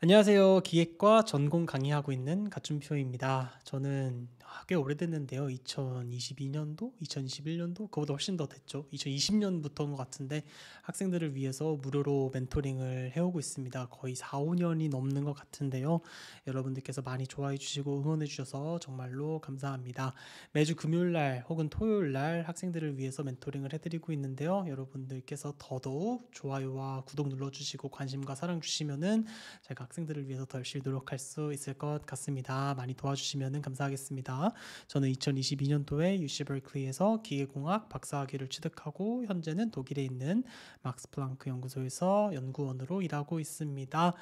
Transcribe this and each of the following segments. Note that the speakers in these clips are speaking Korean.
안녕하세요. 기획과 전공 강의하고 있는 가춘표입니다. 저는 아, 꽤 오래됐는데요. 2022년도, 2021년도 그보다 훨씬 더 됐죠. 2020년부터인 것 같은데 학생들을 위해서 무료로 멘토링을 해오고 있습니다. 거의 4, 5년이 넘는 것 같은데요. 여러분들께서 많이 좋아해 주시고 응원해 주셔서 정말로 감사합니다. 매주 금요일 날 혹은 토요일 날 학생들을 위해서 멘토링을 해드리고 있는데요. 여러분들께서 더더욱 좋아요와 구독 눌러주시고 관심과 사랑 주시면은 제가 학생들을 위해서 더 열심히 노력할 수 있을 것 같습니다. 많이 도와주시면 감사하겠습니다. 저는 2022년도에 UC 버클리에서 기계공학 박사학위를 취득하고 현재는 독일에 있는 막스 플랑크 연구소에서 연구원으로 일하고 있습니다.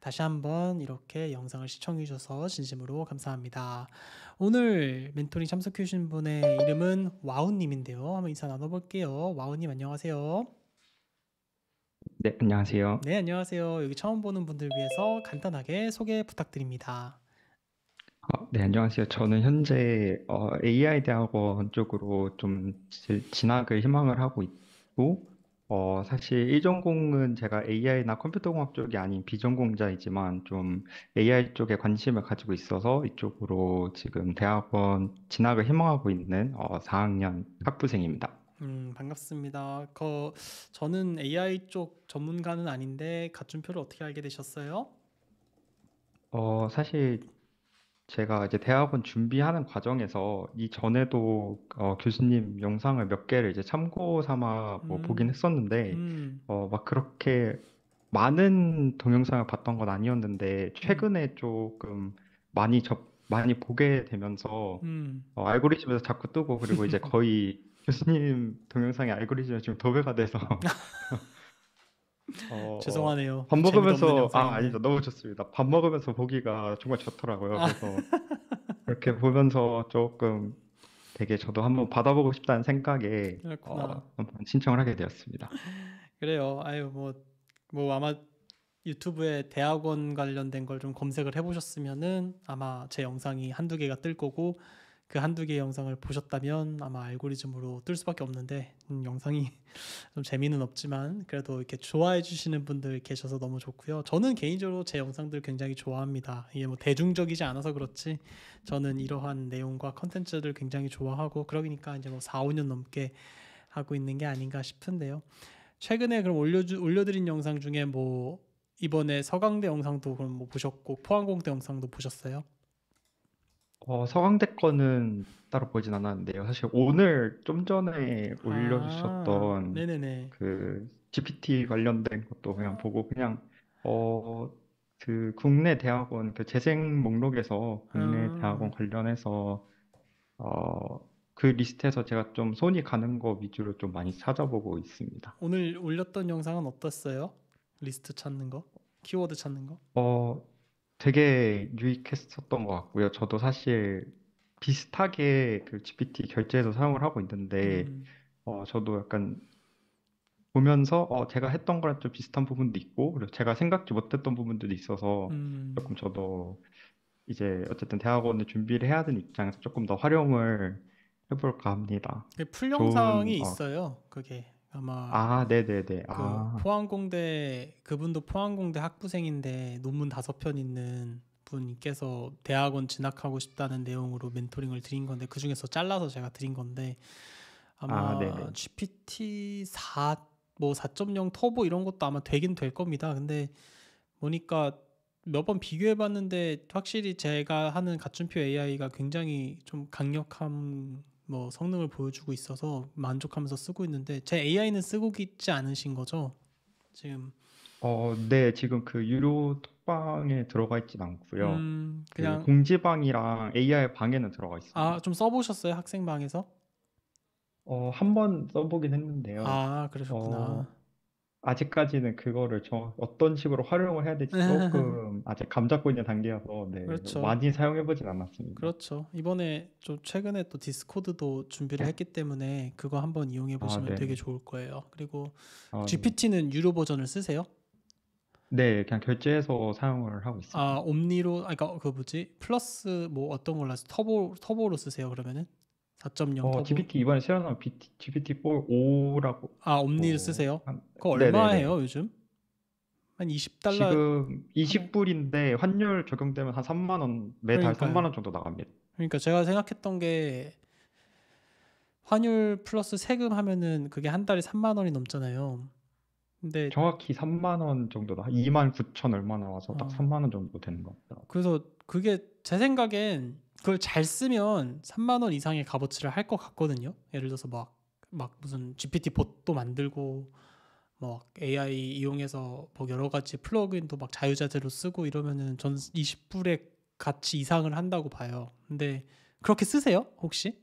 다시 한번 이렇게 영상을 시청해 주셔서 진심으로 감사합니다. 오늘 멘토링 참석해 주신 분의 이름은 와우님인데요. 한번 인사 나눠볼게요. 와우님 안녕하세요. 네, 안녕하세요. 네, 안녕하세요. 여기 처음 보는 분들 위해서 간단하게 소개 부탁드립니다. 어, 네, 안녕하세요. 저는 현재 어, AI 대학원 쪽으로 좀 지- 진학을 희망을 하고 있고, 어, 사실 일전공은 제가 AI나 컴퓨터공학 쪽이 아닌 비전공자이지만 좀 AI 쪽에 관심을 가지고 있어서 이쪽으로 지금 대학원 진학을 희망하고 있는 어, 4학년 학부생입니다. 음, 반갑습니다. 그 저는 AI 쪽 전문가는 아닌데 가준표를 어떻게 알게 되셨어요? 어, 사실 제가 이제 대학원 준비하는 과정에서 이전에도 어, 교수님 영상을 몇 개를 이제 참고 삼아 뭐 음, 보긴 했었는데 음, 어, 막 그렇게 많은 동영상을 봤던 건 아니었는데 최근에 음. 조금 많이 접 많이 보게 되면서 음. 어, 알고리즘에서 자꾸 뜨고 그리고 이제 거의 교수님 동영상의 알고리즘이 지금 도배가 돼서 어, 죄송하네요. 밥 먹으면서 아 아니다 너무 좋습니다. 밥 먹으면서 보기가 정말 좋더라고요. 아. 그래서 이렇게 보면서 조금 되게 저도 한번 받아보고 싶다는 생각에 어, 신청을 하게 되었습니다. 그래요. 아유 뭐뭐 뭐 아마 유튜브에 대학원 관련된 걸 좀 검색을 해보셨으면은 아마 제 영상이 한두 개가 뜰 거고 그 한두 개의 영상을 보셨다면 아마 알고리즘으로 뜰 수밖에 없는데 음, 영상이 좀 재미는 없지만 그래도 이렇게 좋아해 주시는 분들 계셔서 너무 좋고요. 저는 개인적으로 제 영상들 굉장히 좋아합니다. 이게 뭐 대중적이지 않아서 그렇지 저는 이러한 내용과 컨텐츠들 굉장히 좋아하고 그러니까 이제 뭐 4, 5년 넘게 하고 있는 게 아닌가 싶은데요. 최근에 그럼 올려주 올려드린 영상 중에 뭐 이번에 서강대 영상도 그럼 뭐 보셨고 포항공대 영상도 보셨어요? 어, 서강대 거는 따로 보진 않았는데요. 사실 오늘 좀 전에 아, 올려주셨던 네네네. 그 GPT 관련된 것도 그냥 보고 그냥 어, 그 국내 대학원 그 재생 목록에서 국내 아, 대학원 관련해서 어, 그 리스트에서 제가 좀 손이 가는 거 위주로 좀 많이 찾아보고 있습니다. 오늘 올렸던 영상은 어땠어요? 리스트 찾는 거? 키워드 찾는 거? 어, 되게 유익했었던 것 같고요. 저도 사실 비슷하게 그 GPT 결제해서 사용을 하고 있는데, 음. 어, 저도 약간 보면서 어, 제가 했던 거랑 좀 비슷한 부분도 있고, 그리고 제가 생각지 못했던 부분들도 있어서 음. 조금 저도 이제 어쨌든 대학원을 준비를 해야 되는 입장에서 조금 더 활용을 해볼까 합니다. 그 풀 영상이 좋은, 어, 있어요. 그게 아마 아, 네 네네. 그 아, 포항공대 그분도 포항공대 학부생인데 논문 다섯 편 있는 분께서 대학원 진학하고 싶다는 내용으로 멘토링을 드린 건데 그 중에서 잘라서 제가 드린 건데 아, 마네 GPT 4뭐4.0 터보 이런 것도 아마 되긴 될 겁니다. 근데 보니까 몇 번 비교해 봤는데 확실히 제가 하는 가춘표 AI가 굉장히 좀 강력함 뭐 성능을 보여주고 있어서 만족하면서 쓰고 있는데 제 AI는 쓰고 있지 않으신 거죠? 지금 어, 네, 지금 그 유료 톡방에 들어가 있진 않고요. 음, 그냥 그 공지방이랑 AI 방에는 들어가 있어요. 아, 좀 써보셨어요? 학생 방에서? 어, 한 번 써보긴 했는데요. 아, 그러셨구나. 어, 아직까지는 그거를 저 어떤 식으로 활용을 해야 될지 조금 아직 감 잡고 있는 단계여서 네, 그렇죠. 많이 사용해 보진 않았습니다. 그렇죠. 이번에 좀 최근에 또 디스코드도 준비를 네. 했기 때문에 그거 한번 이용해 아, 보시면 네. 되게 좋을 거예요. 그리고 아, 네. GPT는 유료 버전을 쓰세요? 네, 그냥 결제해서 사용을 하고 있습니다. 아, 옴니로 아그니까그 뭐지? 플러스 뭐 어떤 걸로 하세요? 터보 터보로 쓰세요, 그러면은? 4.0 어, GPT 이번에 새로 나온 GPT 4.5라고. 아, 옴니를 어, 쓰세요? 그거 얼마예요, 요즘? 한 20달러. 지금 20불인데 환율 적용되면 한 3만 원 매달 그러니까요. 3만 원 정도 나갑니다. 그러니까 제가 생각했던 게 환율 플러스 세금 하면은 그게 한 달에 3만 원이 넘잖아요. 근데 정확히 3만 원 정도다. 2만 9천 얼마 나와서 딱 어. 아. 3만 원 정도 되는 겁니다 그래서 그게 제 생각엔 그걸 잘 쓰면 3만 원 이상의 값어치를 할 것 같거든요. 예를 들어서 막, 막 무슨 GPT 봇도 만들고 뭐 AI 이용해서 뭐 여러 가지 플러그인도 막 자유자재로 쓰고 이러면은 전 20불의 가치 이상을 한다고 봐요. 근데 그렇게 쓰세요? 혹시?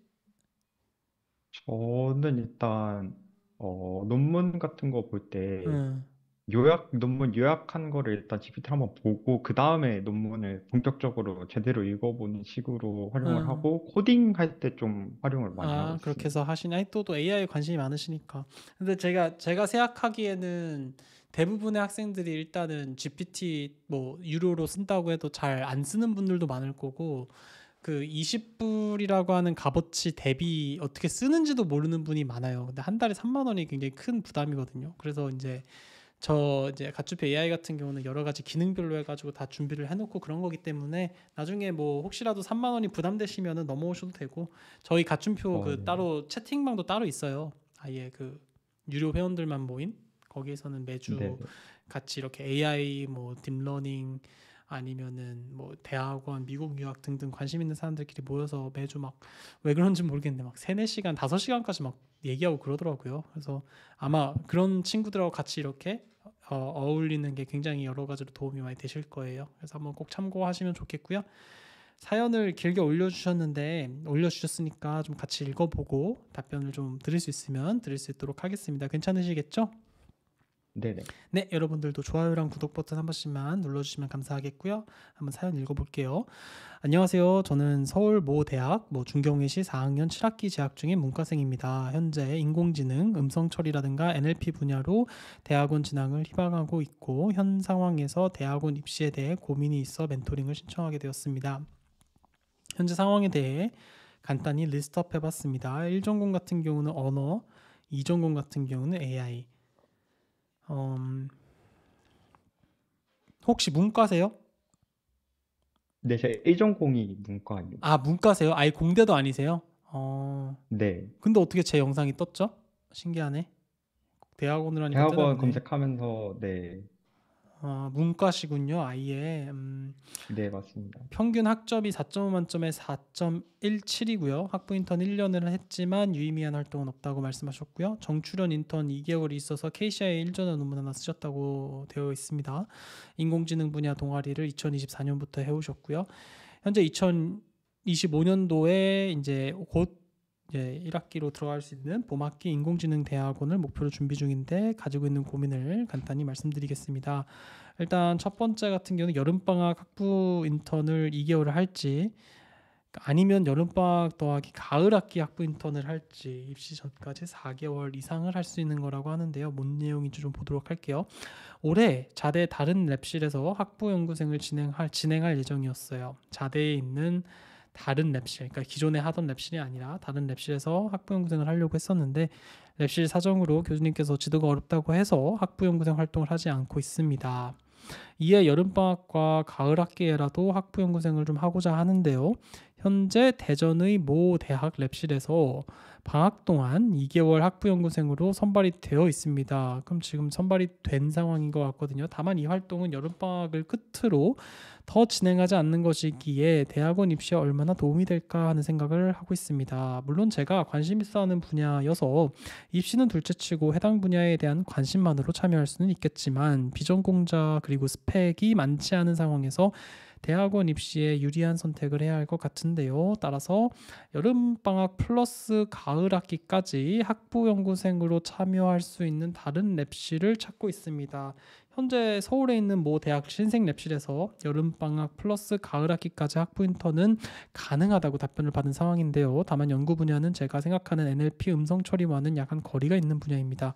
저는 일단 어, 논문 같은 거 볼때 음. 네. 요약 논문 요약한 거를 일단 GPT 한번 보고 그 다음에 논문을 본격적으로 제대로 읽어보는 식으로 활용을 음. 하고 코딩할 때 좀 활용을 많이 아, 하고 있습니 그렇게 해서 하시냐? 또또 AI에 관심이 많으시니까. 근데 제가 제가 생각하기에는 대부분의 학생들이 일단은 GPT 뭐 유료로 쓴다고 해도 잘 안 쓰는 분들도 많을 거고 그 20불이라고 하는 값어치 대비 어떻게 쓰는지도 모르는 분이 많아요. 근데 한 달에 3만 원이 굉장히 큰 부담이거든요. 그래서 이제 저 이제 가추피 AI 같은 경우는 여러 가지 기능별로 해가지고 다 준비를 해놓고 그런 거기 때문에 나중에 뭐 혹시라도 3만 원이 부담되시면은 넘어오셔도 되고 저희 가춘표 그 어, 그 네. 따로 채팅방도 따로 있어요. 아예 그 유료 회원들만 모인 거기에서는 매주 네. 네. 같이 이렇게 AI 뭐 딥러닝 아니면은 뭐 대학원, 미국 유학 등등 관심 있는 사람들끼리 모여서 매주 막 왜 그런지 모르겠는데 막 세네 시간 다섯 시간까지막 얘기하고 그러더라고요. 그래서 아마 그런 친구들하고 같이 이렇게 어, 어울리는 게 굉장히 여러 가지로 도움이 많이 되실 거예요. 그래서 한번 꼭 참고하시면 좋겠고요. 사연을 길게 올려주셨는데 올려주셨으니까 좀 같이 읽어보고 답변을 좀 드릴 수 있으면 드릴 수 있도록 하겠습니다. 괜찮으시겠죠? 네네. 네, 여러분들도 좋아요랑 구독 버튼 한 번씩만 눌러주시면 감사하겠고요. 한번 사연 읽어볼게요. 안녕하세요. 저는 서울 모 대학 뭐 중경외시 4학년 7학기 재학 중인 문과생입니다. 현재 인공지능, 음성 처리라든가 NLP 분야로 대학원 진학을 희망하고 있고 현 상황에서 대학원 입시에 대해 고민이 있어 멘토링을 신청하게 되었습니다. 현재 상황에 대해 간단히 리스트업 해봤습니다. 1전공 같은 경우는 언어, 2전공 같은 경우는 AI. 음, 혹시 문과세요? 네, 제가 전공이 문과예요. 아, 문과세요? 아예 공대도 아니세요? 어. 네. 근데 어떻게 제 영상이 떴죠? 신기하네. 대학원을 하니까 대학원 검색하면서 네. 어, 문과시군요. 아예. 음, 네, 맞습니다. 평균 학점이 4.5 만점에 4.17이고요. 학부 인턴 1년을 했지만 유의미한 활동은 없다고 말씀하셨고요. 정출연 인턴 2개월이 있어서 KCI에 1전의 논문 하나 쓰셨다고 되어 있습니다. 인공지능 분야 동아리를 2024년부터 해오셨고요. 현재 2025년도에 이제 곧 예, 1학기로 들어갈 수 있는 봄학기 인공지능 대학원을 목표로 준비 중인데 가지고 있는 고민을 간단히 말씀드리겠습니다. 일단 첫 번째 같은 경우는 여름방학 학부 인턴을 2개월을 할지 그러니까 아니면 여름방학 더하기 가을학기 학부 인턴을 할지 입시 전까지 4개월 이상을 할 수 있는 거라고 하는데요. 뭔 내용인지 좀 보도록 할게요. 올해 자대 다른 랩실에서 학부 연구생을 진행할 진행할 예정이었어요. 자대에 있는 다른 랩실, 그러니까 기존에 하던 랩실이 아니라 다른 랩실에서 학부 연구생을 하려고 했었는데 랩실 사정으로 교수님께서 지도가 어렵다고 해서 학부 연구생 활동을 하지 않고 있습니다. 이에 여름방학과 가을학기에라도 학부 연구생을 좀 하고자 하는데요. 현재 대전의 모 대학 랩실에서 방학 동안 2개월 학부연구생으로 선발이 되어 있습니다. 그럼 지금 선발이 된 상황인 것 같거든요. 다만 이 활동은 여름방학을 끝으로 더 진행하지 않는 것이기에 대학원 입시에 얼마나 도움이 될까 하는 생각을 하고 있습니다. 물론 제가 관심 있어 하는 분야여서 입시는 둘째치고 해당 분야에 대한 관심만으로 참여할 수는 있겠지만 비전공자 그리고 스펙이 많지 않은 상황에서 대학원 입시에 유리한 선택을 해야 할 것 같은데요. 따라서 여름방학 플러스 가을학기까지 학부연구생으로 참여할 수 있는 다른 랩실을 찾고 있습니다. 현재 서울에 있는 모 대학 신생 랩실에서 여름방학 플러스 가을학기까지 학부 인턴은 가능하다고 답변을 받은 상황인데요. 다만 연구 분야는 제가 생각하는 NLP 음성 처리와는 약간 거리가 있는 분야입니다.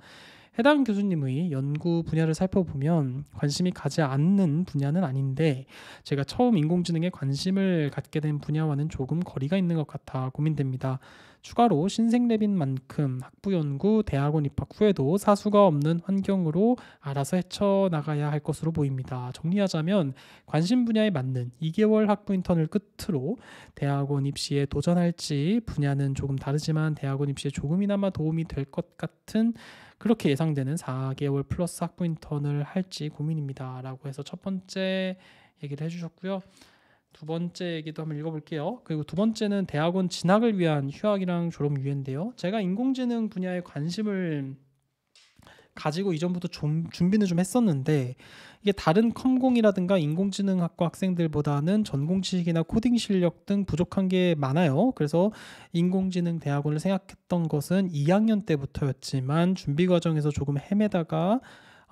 해당 교수님의 연구 분야를 살펴보면 관심이 가지 않는 분야는 아닌데 제가 처음 인공지능에 관심을 갖게 된 분야와는 조금 거리가 있는 것 같아 고민됩니다. 추가로 신생랩인 만큼 학부 연구, 대학원 입학 후에도 사수가 없는 환경으로 알아서 헤쳐나가야 할 것으로 보입니다. 정리하자면 관심 분야에 맞는 2개월 학부 인턴을 끝으로 대학원 입시에 도전할지 분야는 조금 다르지만 대학원 입시에 조금이나마 도움이 될 것 같은 그렇게 예상되는 4개월 플러스 학부 인턴을 할지 고민입니다. 라고 해서 첫 번째 얘기를 해주셨고요. 두 번째 얘기도 한번 읽어볼게요. 그리고 두 번째는 대학원 진학을 위한 휴학이랑 졸업 유예인데요. 제가 인공지능 분야에 관심을 가지고 이전부터 좀 준비는 좀 했었는데 이게 다른 컴공이라든가 인공지능학과 학생들보다는 전공 지식이나 코딩 실력 등 부족한 게 많아요. 그래서 인공지능 대학원을 생각했던 것은 2학년 때부터였지만 준비 과정에서 조금 헤매다가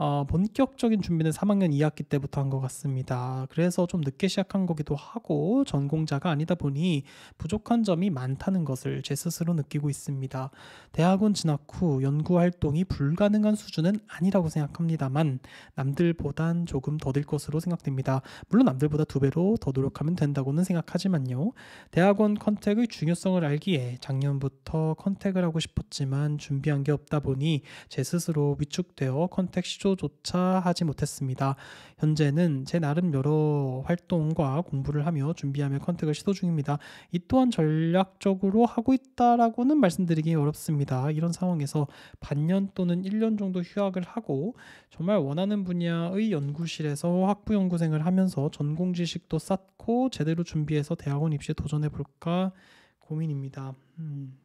어, 본격적인 준비는 3학년 2학기 때부터 한 것 같습니다. 그래서 좀 늦게 시작한 거기도 하고 전공자가 아니다 보니 부족한 점이 많다는 것을 제 스스로 느끼고 있습니다. 대학원 진학 후 연구 활동이 불가능한 수준은 아니라고 생각합니다만 남들보단 조금 더 될 것으로 생각됩니다. 물론 남들보다 두 배로 더 노력하면 된다고는 생각하지만요. 대학원 컨택의 중요성을 알기에 작년부터 컨택을 하고 싶었지만 준비한 게 없다 보니 제 스스로 위축되어 컨택 시조 시도조차 하지 못했습니다. 현재는 제 나름 여러 활동과 공부를 하며 준비하며 컨택을 시도 중입니다. 이 또한 전략적으로 하고 있다라고는 말씀드리기 어렵습니다. 이런 상황에서 반년 또는 1년 정도 휴학을 하고 정말 원하는 분야의 연구실에서 학부 연구생을 하면서 전공 지식도 쌓고 제대로 준비해서 대학원 입시에 도전해 볼까 고민입니다. 음,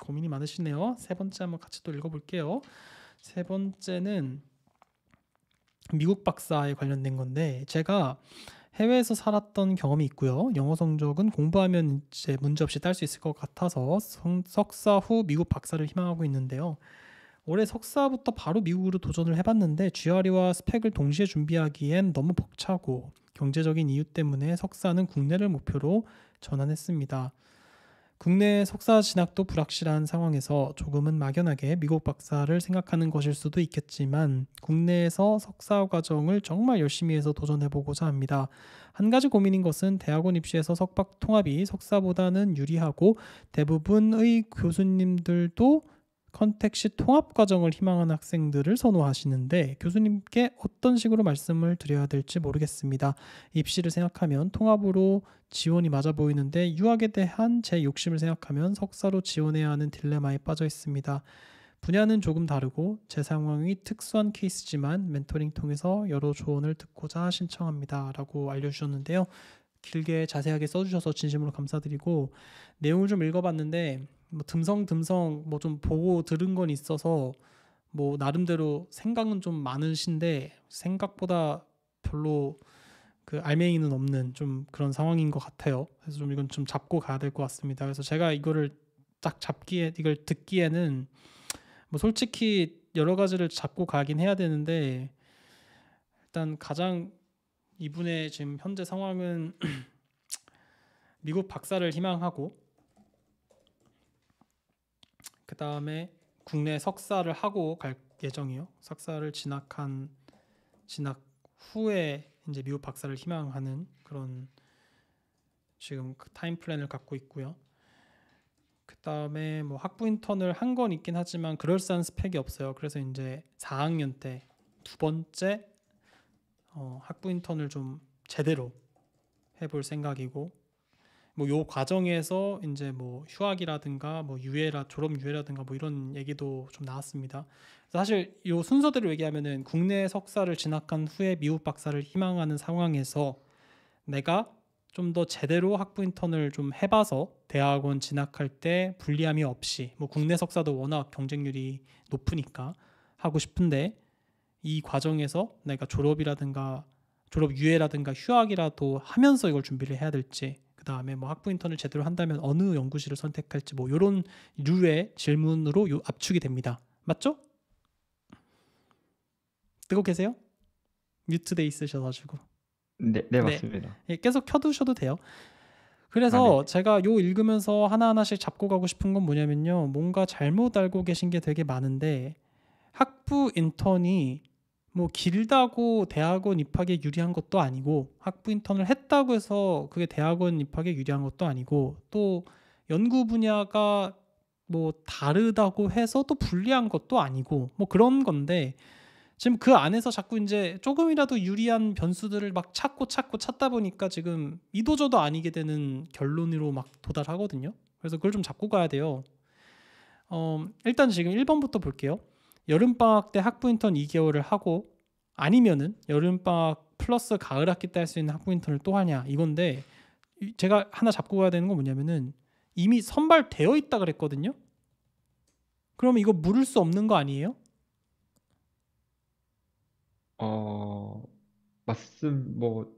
고민이 많으시네요. 세 번째 한번 같이 또 읽어볼게요. 세 번째는 미국 박사에 관련된 건데 제가 해외에서 살았던 경험이 있고요. 영어 성적은 공부하면 이제 문제 없이 딸 수 있을 것 같아서 성, 석사 후 미국 박사를 희망하고 있는데요. 올해 석사부터 바로 미국으로 도전을 해봤는데 GRE와 스펙을 동시에 준비하기엔 너무 벅차고 경제적인 이유 때문에 석사는 국내를 목표로 전환했습니다. 국내 석사 진학도 불확실한 상황에서 조금은 막연하게 미국 박사를 생각하는 것일 수도 있겠지만 국내에서 석사 과정을 정말 열심히 해서 도전해보고자 합니다. 한 가지 고민인 것은 대학원 입시에서 석박 통합이 석사보다는 유리하고 대부분의 교수님들도 컨택시 통합 과정을 희망하는 학생들을 선호하시는데 교수님께 어떤 식으로 말씀을 드려야 될지 모르겠습니다. 입시를 생각하면 통합으로 지원이 맞아 보이는데 유학에 대한 제 욕심을 생각하면 석사로 지원해야 하는 딜레마에 빠져 있습니다. 분야는 조금 다르고 제 상황이 특수한 케이스지만 멘토링 통해서 여러 조언을 듣고자 신청합니다라고 알려주셨는데요. 길게 자세하게 써주셔서 진심으로 감사드리고 내용을 좀 읽어봤는데 뭐 듬성듬성 뭐 좀 보고 들은 건 있어서 뭐 나름대로 생각은 좀 많으신데 생각보다 별로 그 알맹이는 없는 좀 그런 상황인 것 같아요. 그래서 좀 이건 좀 잡고 가야 될 것 같습니다. 그래서 제가 이거를 딱 잡기에 이걸 듣기에는 뭐 솔직히 여러 가지를 잡고 가긴 해야 되는데 일단 가장 이분의 지금 현재 상황은 미국 박사를 희망하고 그 다음에 국내 석사를 하고 갈 예정이요. 석사를 진학한 진학 후에 이제 미국 박사를 희망하는 그런 지금 그 타임 플랜을 갖고 있고요. 그 다음에 뭐 학부 인턴을 한 건 있긴 하지만 그럴싸한 스펙이 없어요. 그래서 이제 4학년 때 두 번째 어, 학부 인턴을 좀 제대로 해볼 생각이고 뭐요 과정에서 이제 뭐 휴학이라든가 뭐 유예라 졸업 유예라든가 뭐 이런 얘기도 좀 나왔습니다. 사실 요 순서대로 얘기하면은 국내 석사를 진학한 후에 미국 박사를 희망하는 상황에서 내가 좀 더 제대로 학부 인턴을 좀 해봐서 대학원 진학할 때 불리함이 없이 뭐 국내 석사도 워낙 경쟁률이 높으니까 하고 싶은데 이 과정에서 내가 졸업이라든가 졸업 유예라든가 휴학이라도 하면서 이걸 준비를 해야 될지 그 다음에 뭐 학부 인턴을 제대로 한다면 어느 연구실을 선택할지 뭐 이런 류의 질문으로 요 압축이 됩니다. 맞죠? 뜨고 계세요? 뮤트돼 있으셔가지고. 네, 네, 네 맞습니다. 네. 계속 켜두셔도 돼요. 그래서 아, 네. 제가 요 읽으면서 하나하나씩 잡고 가고 싶은 건 뭐냐면요. 뭔가 잘못 알고 계신 게 되게 많은데 학부 인턴이 뭐 길다고 대학원 입학에 유리한 것도 아니고 학부 인턴을 했다고 해서 그게 대학원 입학에 유리한 것도 아니고 또 연구 분야가 뭐 다르다고 해서 또 불리한 것도 아니고 뭐 그런 건데 지금 그 안에서 자꾸 이제 조금이라도 유리한 변수들을 막 찾고 찾고 찾다 보니까 지금 이도저도 아니게 되는 결론으로 막 도달하거든요. 그래서 그걸 좀 잡고 가야 돼요. 어, 일단 지금 1번부터 볼게요. 여름방학 때 학부 인턴 2개월을 하고 아니면은 여름방학 플러스 가을 학기 때 할 수 있는 학부 인턴을 또 하냐 이건데 제가 하나 잡고 가야 되는 건 뭐냐면은 이미 선발되어 있다 그랬거든요. 그러면 이거 물을 수 없는 거 아니에요? 어 말씀 뭐그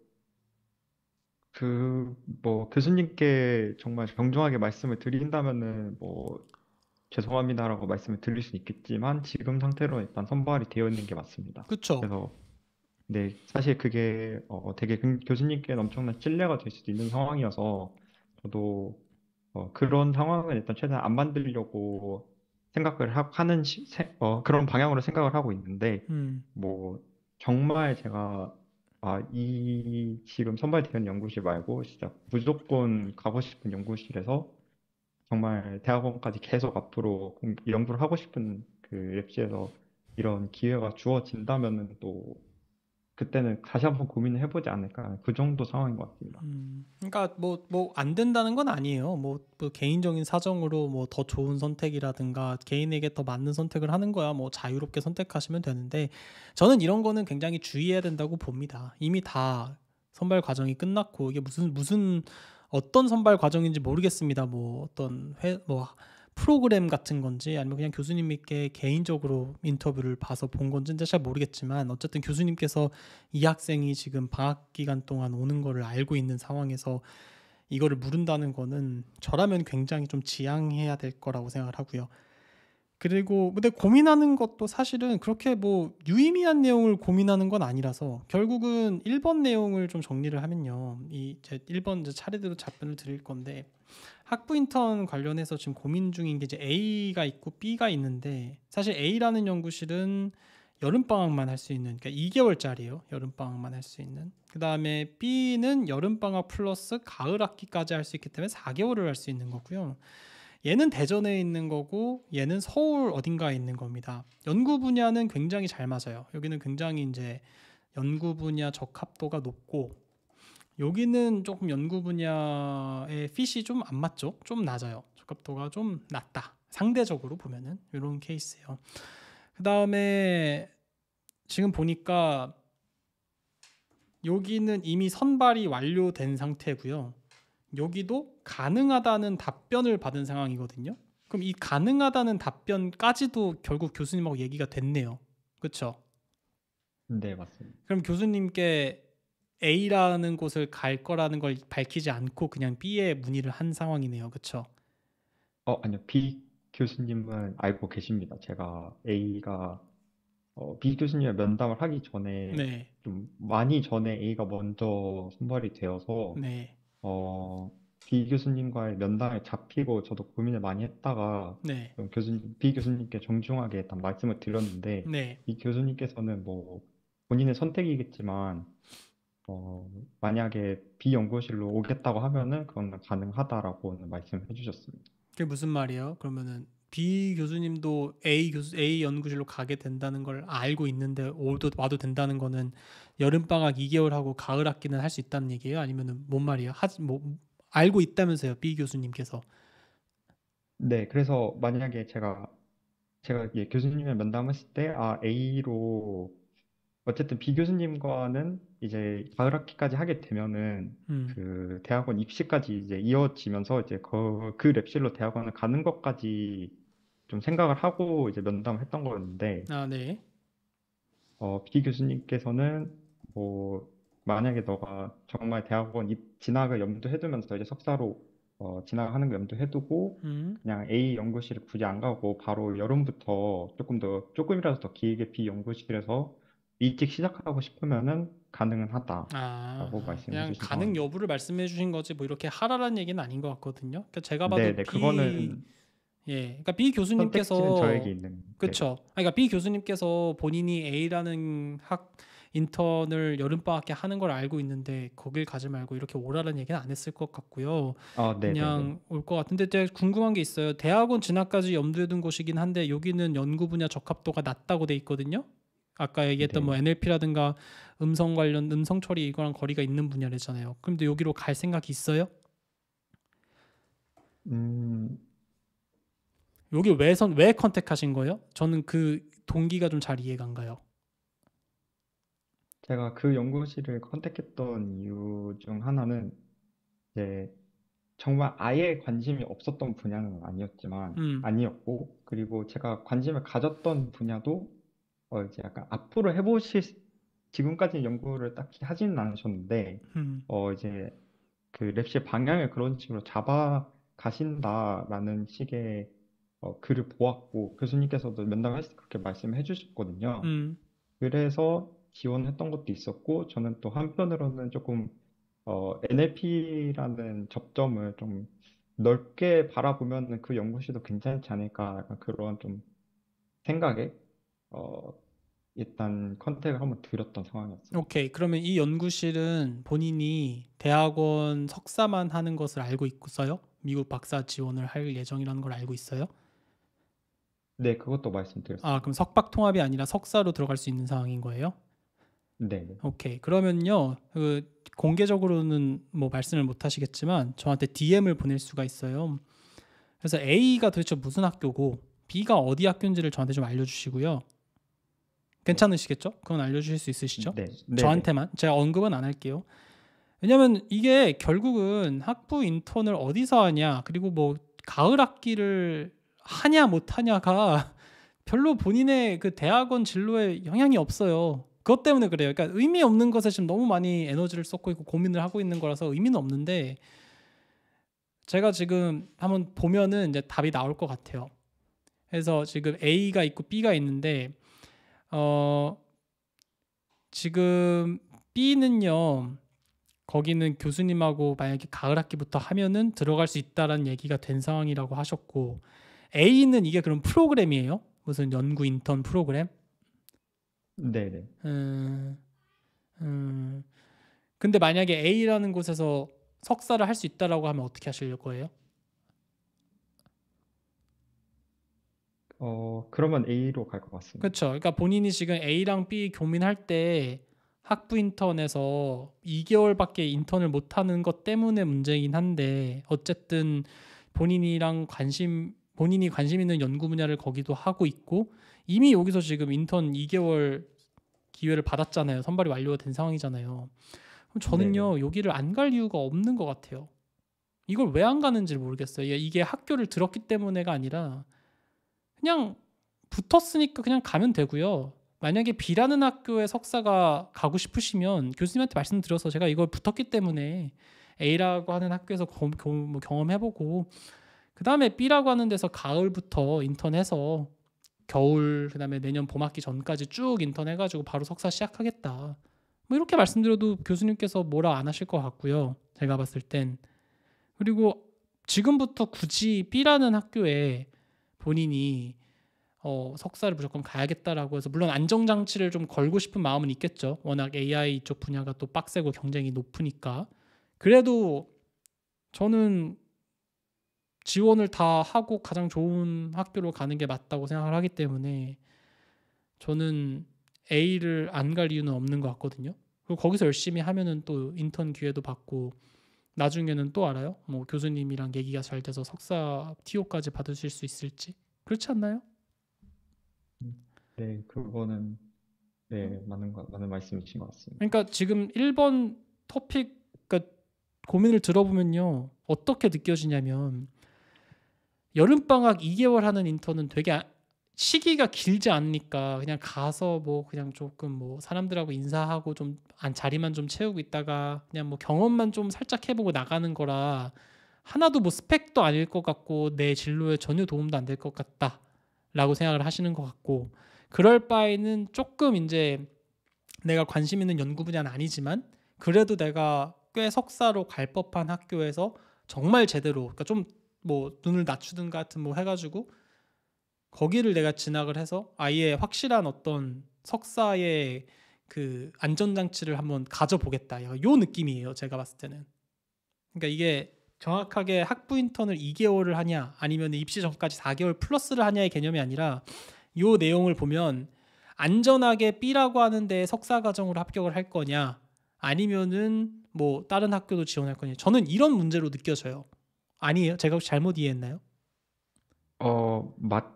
뭐 교수님께 정말 정중하게 말씀을 드린다면은 뭐 죄송합니다라고 말씀을 드릴 수는 있겠지만 지금 상태로 일단 선발이 되어 있는 게 맞습니다. 그렇죠. 그래서 네 사실 그게 어, 되게 교수님께는 엄청난 신뢰가 될 수도 있는 상황이어서 저도 어, 그런 상황은 일단 최대한 안 만들려고 생각을 하, 하는 시, 세, 어, 그런 방향으로 생각을 하고 있는데 음. 뭐 정말 제가 아, 이 지금 선발되는 연구실 말고 진짜 무조건 가고 싶은 연구실에서 정말 대학원까지 계속 앞으로 연구를 하고 싶은 그랩지에서 이런 기회가 주어진다면 또 그때는 다시 한번 고민을 해보지 않을까 그 정도 상황인 것 같습니다. 음, 그러니까 뭐 뭐 안 된다는 건 아니에요. 뭐, 뭐 개인적인 사정으로 뭐 더 좋은 선택이라든가 개인에게 더 맞는 선택을 하는 거야. 뭐 자유롭게 선택하시면 되는데 저는 이런 거는 굉장히 주의해야 된다고 봅니다. 이미 다 선발 과정이 끝났고 이게 무슨 무슨 어떤 선발 과정인지 모르겠습니다. 뭐 어떤 회, 뭐 프로그램 같은 건지 아니면 그냥 교수님께 개인적으로 인터뷰를 봐서 본 건지는 잘 모르겠지만 어쨌든 교수님께서 이 학생이 지금 방학 기간 동안 오는 거를 알고 있는 상황에서 이거를 물은다는 거는 저라면 굉장히 좀 지양해야 될 거라고 생각을 하고요. 그리고 근데 고민하는 것도 사실은 그렇게 뭐 유의미한 내용을 고민하는 건 아니라서 결국은 1번 내용을 좀 정리를 하면요. 이 제 1번 이제 차례대로 답변을 드릴 건데 학부 인턴 관련해서 지금 고민 중인 게 이제 A가 있고 B가 있는데 사실 A라는 연구실은 여름 방학만 할 수 있는 그러니까 2개월짜리예요. 여름 방학만 할 수 있는. 그다음에 B는 여름 방학 플러스 가을 학기까지 할 수 있기 때문에 4개월을 할 수 있는 거고요. 얘는 대전에 있는 거고 얘는 서울 어딘가에 있는 겁니다. 연구 분야는 굉장히 잘 맞아요. 여기는 굉장히 이제 연구 분야 적합도가 높고 여기는 조금 연구 분야의 핏이 좀 안 맞죠. 좀 낮아요. 적합도가 좀 낮다. 상대적으로 보면은 이런 케이스예요. 그 다음에 지금 보니까 여기는 이미 선발이 완료된 상태고요. 여기도 가능하다는 답변을 받은 상황이거든요. 그럼 이 가능하다는 답변까지도 결국 교수님하고 얘기가 됐네요. 그렇죠? 네, 맞습니다. 그럼 교수님께 A라는 곳을 갈 거라는 걸 밝히지 않고 그냥 B에 문의를 한 상황이네요. 그렇죠? 어, 아니요. B 교수님은 알고 계십니다. 제가 A가 어, B 교수님과 면담을 하기 전에 네. 좀 많이 전에 A가 먼저 선발이 되어서 네. 어, 비 교수님과의 면담에 잡히고 저도 고민을 많이 했다가 네. 교수님, 비 교수님께 정중하게 일단 말씀을 드렸는데 네. 이 교수님께서는 뭐 본인의 선택이겠지만 어, 만약에 비연구실로 오겠다고 하면은 그건 가능하다라고 말씀해 주셨습니다. 그게 무슨 말이에요? 그러면은 B 교수님도 A 교수 A 연구실로 가게 된다는 걸 알고 있는데 올도 와도 된다는 거는 여름 방학 2개월 하고 가을 학기는 할 수 있다는 얘기예요? 아니면은 뭔 말이에요? 하지 뭐 알고 있다면서요, B 교수님께서. 네, 그래서 만약에 제가 제가 예, 교수님의 면담했을 때 아, A로 어쨌든 B 교수님과는 이제 가을 학기까지 하게 되면은 음. 그 대학원 입시까지 이제 이어지면서 이제 그, 그 랩실로 대학원을 가는 것까지 좀 생각을 하고 이제 면담을 했던 거였는데 아, 네. 어, 비 교수님께서는 뭐 만약에 너가 정말 대학원 입, 진학을 염두해두면서 이제 석사로 어, 진학하는 거 염두해두고 음. 그냥 A 연구실 굳이 안 가고 바로 여름부터 조금 더 조금이라도 더 길게 B 연구실에서 일찍 시작하고 싶으면은 가능은 하다라고 아, 말씀해 그냥 주신 가능 여부를 말씀해 주신 거지 뭐 이렇게 하라라는 얘기는 아닌 것 같거든요. 그러니까 제가 네, 봐도 네네 B 그거는 예, 그러니까 B 교수님께서 저에게 있는 그렇죠. 네. 그러니까 B 교수님께서 본인이 A라는 학 인턴을 여름 방학에 하는 걸 알고 있는데 거길 가지 말고 이렇게 오라는 얘기는 안 했을 것 같고요. 어, 그냥 네. 올것 같은데 제가 궁금한 게 있어요. 대학원 진학까지 염두에 둔 곳이긴 한데 여기는 연구 분야 적합도가 낮다고 돼 있거든요. 아까 얘기했던 네. 뭐 NLP라든가 음성 관련 음성 처리 이거랑 거리가 있는 분야래잖아요. 그런데 여기로 갈생각 있어요? 음 여기 왜선 왜 컨택하신 거예요? 저는 그 동기가 좀 잘 이해가 안 가요. 제가 그 연구실을 컨택했던 이유 중 하나는 이제 정말 아예 관심이 없었던 분야는 아니었지만 음. 아니었고 그리고 제가 관심을 가졌던 분야도 어 이제 약간 앞으로 해보실 지금까지 연구를 딱히 하지는 않으셨는데 음. 어 이제 그 랩실 방향을 그런 식으로 잡아 가신다라는 식의 어, 글을 보았고 교수님께서도 면담할실때 그렇게 말씀해 주셨거든요. 음. 그래서 지원했던 것도 있었고 저는 또 한편으로는 조금 어, NLP라는 접점을 좀 넓게 바라보면 그 연구실도 괜찮지 않을까 약간 그런 좀 생각에 어, 일단 컨택을 한번 드렸던 상황이었어요. 오케이. 그러면 이 연구실은 본인이 대학원 석사만 하는 것을 알고 있고서요? 미국 박사 지원을 할 예정이라는 걸 알고 있어요? 네, 그것도 말씀드렸어요. 아, 그럼 석박 통합이 아니라 석사로 들어갈 수 있는 상황인 거예요? 네. 오케이. 그러면요. 그 공개적으로는 뭐 말씀을 못 하시겠지만 저한테 DM을 보낼 수가 있어요. 그래서 A가 도대체 무슨 학교고 B가 어디 학교인지를 저한테 좀 알려 주시고요. 괜찮으시겠죠? 그건 알려 주실 수 있으시죠? 네. 네, 네. 저한테만 제가 언급은 안 할게요. 왜냐면 이게 결국은 학부 인턴을 어디서 하냐 그리고 뭐 가을 학기를 하냐 못하냐가 별로 본인의 그 대학원 진로에 영향이 없어요. 그것 때문에 그래요. 그러니까 의미 없는 것에 지금 너무 많이 에너지를 쏟고 있고 고민을 하고 있는 거라서 의미는 없는데 제가 지금 한번 보면은 이제 답이 나올 것 같아요. 그래서 지금 A가 있고 B가 있는데 어 지금 B는요. 거기는 교수님하고 만약에 가을 학기부터 하면은 들어갈 수 있다라는 얘기가 된 상황이라고 하셨고 A는 이게 그럼 프로그램이에요? 무슨 연구 인턴 프로그램? 네 음, 음, 근데 만약에 A라는 곳에서 석사를 할 수 있다라고 하면 어떻게 하실 거예요? 어 그러면 A로 갈 것 같습니다. 그렇죠. 그러니까 본인이 지금 A랑 B 교민할 때 학부 인턴에서 2개월밖에 인턴을 못 하는 것 때문에 문제긴 한데 어쨌든 본인이랑 관심 본인이 관심 있는 연구 분야를 거기도 하고 있고 이미 여기서 지금 인턴 2개월 기회를 받았잖아요. 선발이 완료가 된 상황이잖아요. 그럼 저는요 네. 여기를 안 갈 이유가 없는 것 같아요. 이걸 왜 안 가는지 를 모르겠어요. 이게 학교를 들었기 때문에가 아니라 그냥 붙었으니까 그냥 가면 되고요. 만약에 B라는 학교에 석사가 가고 싶으시면 교수님한테 말씀드려서 제가 이걸 붙었기 때문에 A라고 하는 학교에서 뭐 경험해보고 그 다음에 B라고 하는 데서 가을부터 인턴해서 겨울 그다음에 내년 봄학기 전까지 쭉 인턴해가지고 바로 석사 시작하겠다. 뭐 이렇게 말씀드려도 교수님께서 뭐라 안 하실 것 같고요. 제가 봤을 땐 그리고 지금부터 굳이 B라는 학교에 본인이 어, 석사를 무조건 가야겠다라고 해서 물론 안정장치를 좀 걸고 싶은 마음은 있겠죠. 워낙 AI 이쪽 분야가 또 빡세고 경쟁이 높으니까 그래도 저는 지원을 다 하고 가장 좋은 학교로 가는 게 맞다고 생각을 하기 때문에 저는 A를 안 갈 이유는 없는 것 같거든요. 그리고 거기서 열심히 하면은 또 인턴 기회도 받고 나중에는 또 알아요. 뭐 교수님이랑 얘기가 잘 돼서 석사 TO까지 받으실 수 있을지 그렇지 않나요? 네, 그거는 네 맞는 거, 맞는 말씀이신 것 같습니다. 그러니까 지금 1번 토픽 그러니까 고민을 들어보면요 어떻게 느껴지냐면 여름방학 2개월 하는 인턴은 되게 아, 시기가 길지 않으니까 그냥 가서 뭐 그냥 조금 뭐 사람들하고 인사하고 좀 안 자리만 좀 채우고 있다가 그냥 뭐 경험만 좀 살짝 해보고 나가는 거라 하나도 뭐 스펙도 아닐 것 같고 내 진로에 전혀 도움도 안 될 것 같다라고 생각을 하시는 것 같고 그럴 바에는 조금 이제 내가 관심 있는 연구 분야는 아니지만 그래도 내가 꽤 석사로 갈 법한 학교에서 정말 제대로 그러니까 좀뭐 눈을 낮추든가 하여튼 뭐 해가지고 거기를 내가 진학을 해서 아예 확실한 어떤 석사의 그 안전장치를 한번 가져보겠다. 요 느낌이에요. 제가 봤을 때는. 그러니까 이게 정확하게 학부 인턴을 2개월을 하냐 아니면 입시 전까지 4개월 플러스를 하냐의 개념이 아니라 요 내용을 보면 안전하게 B라고 하는데 석사 과정으로 합격을 할 거냐 아니면은 뭐 다른 학교도 지원할 거냐 저는 이런 문제로 느껴져요. 아니에요? 제가 혹시 잘못 이해했나요? 어, 맞,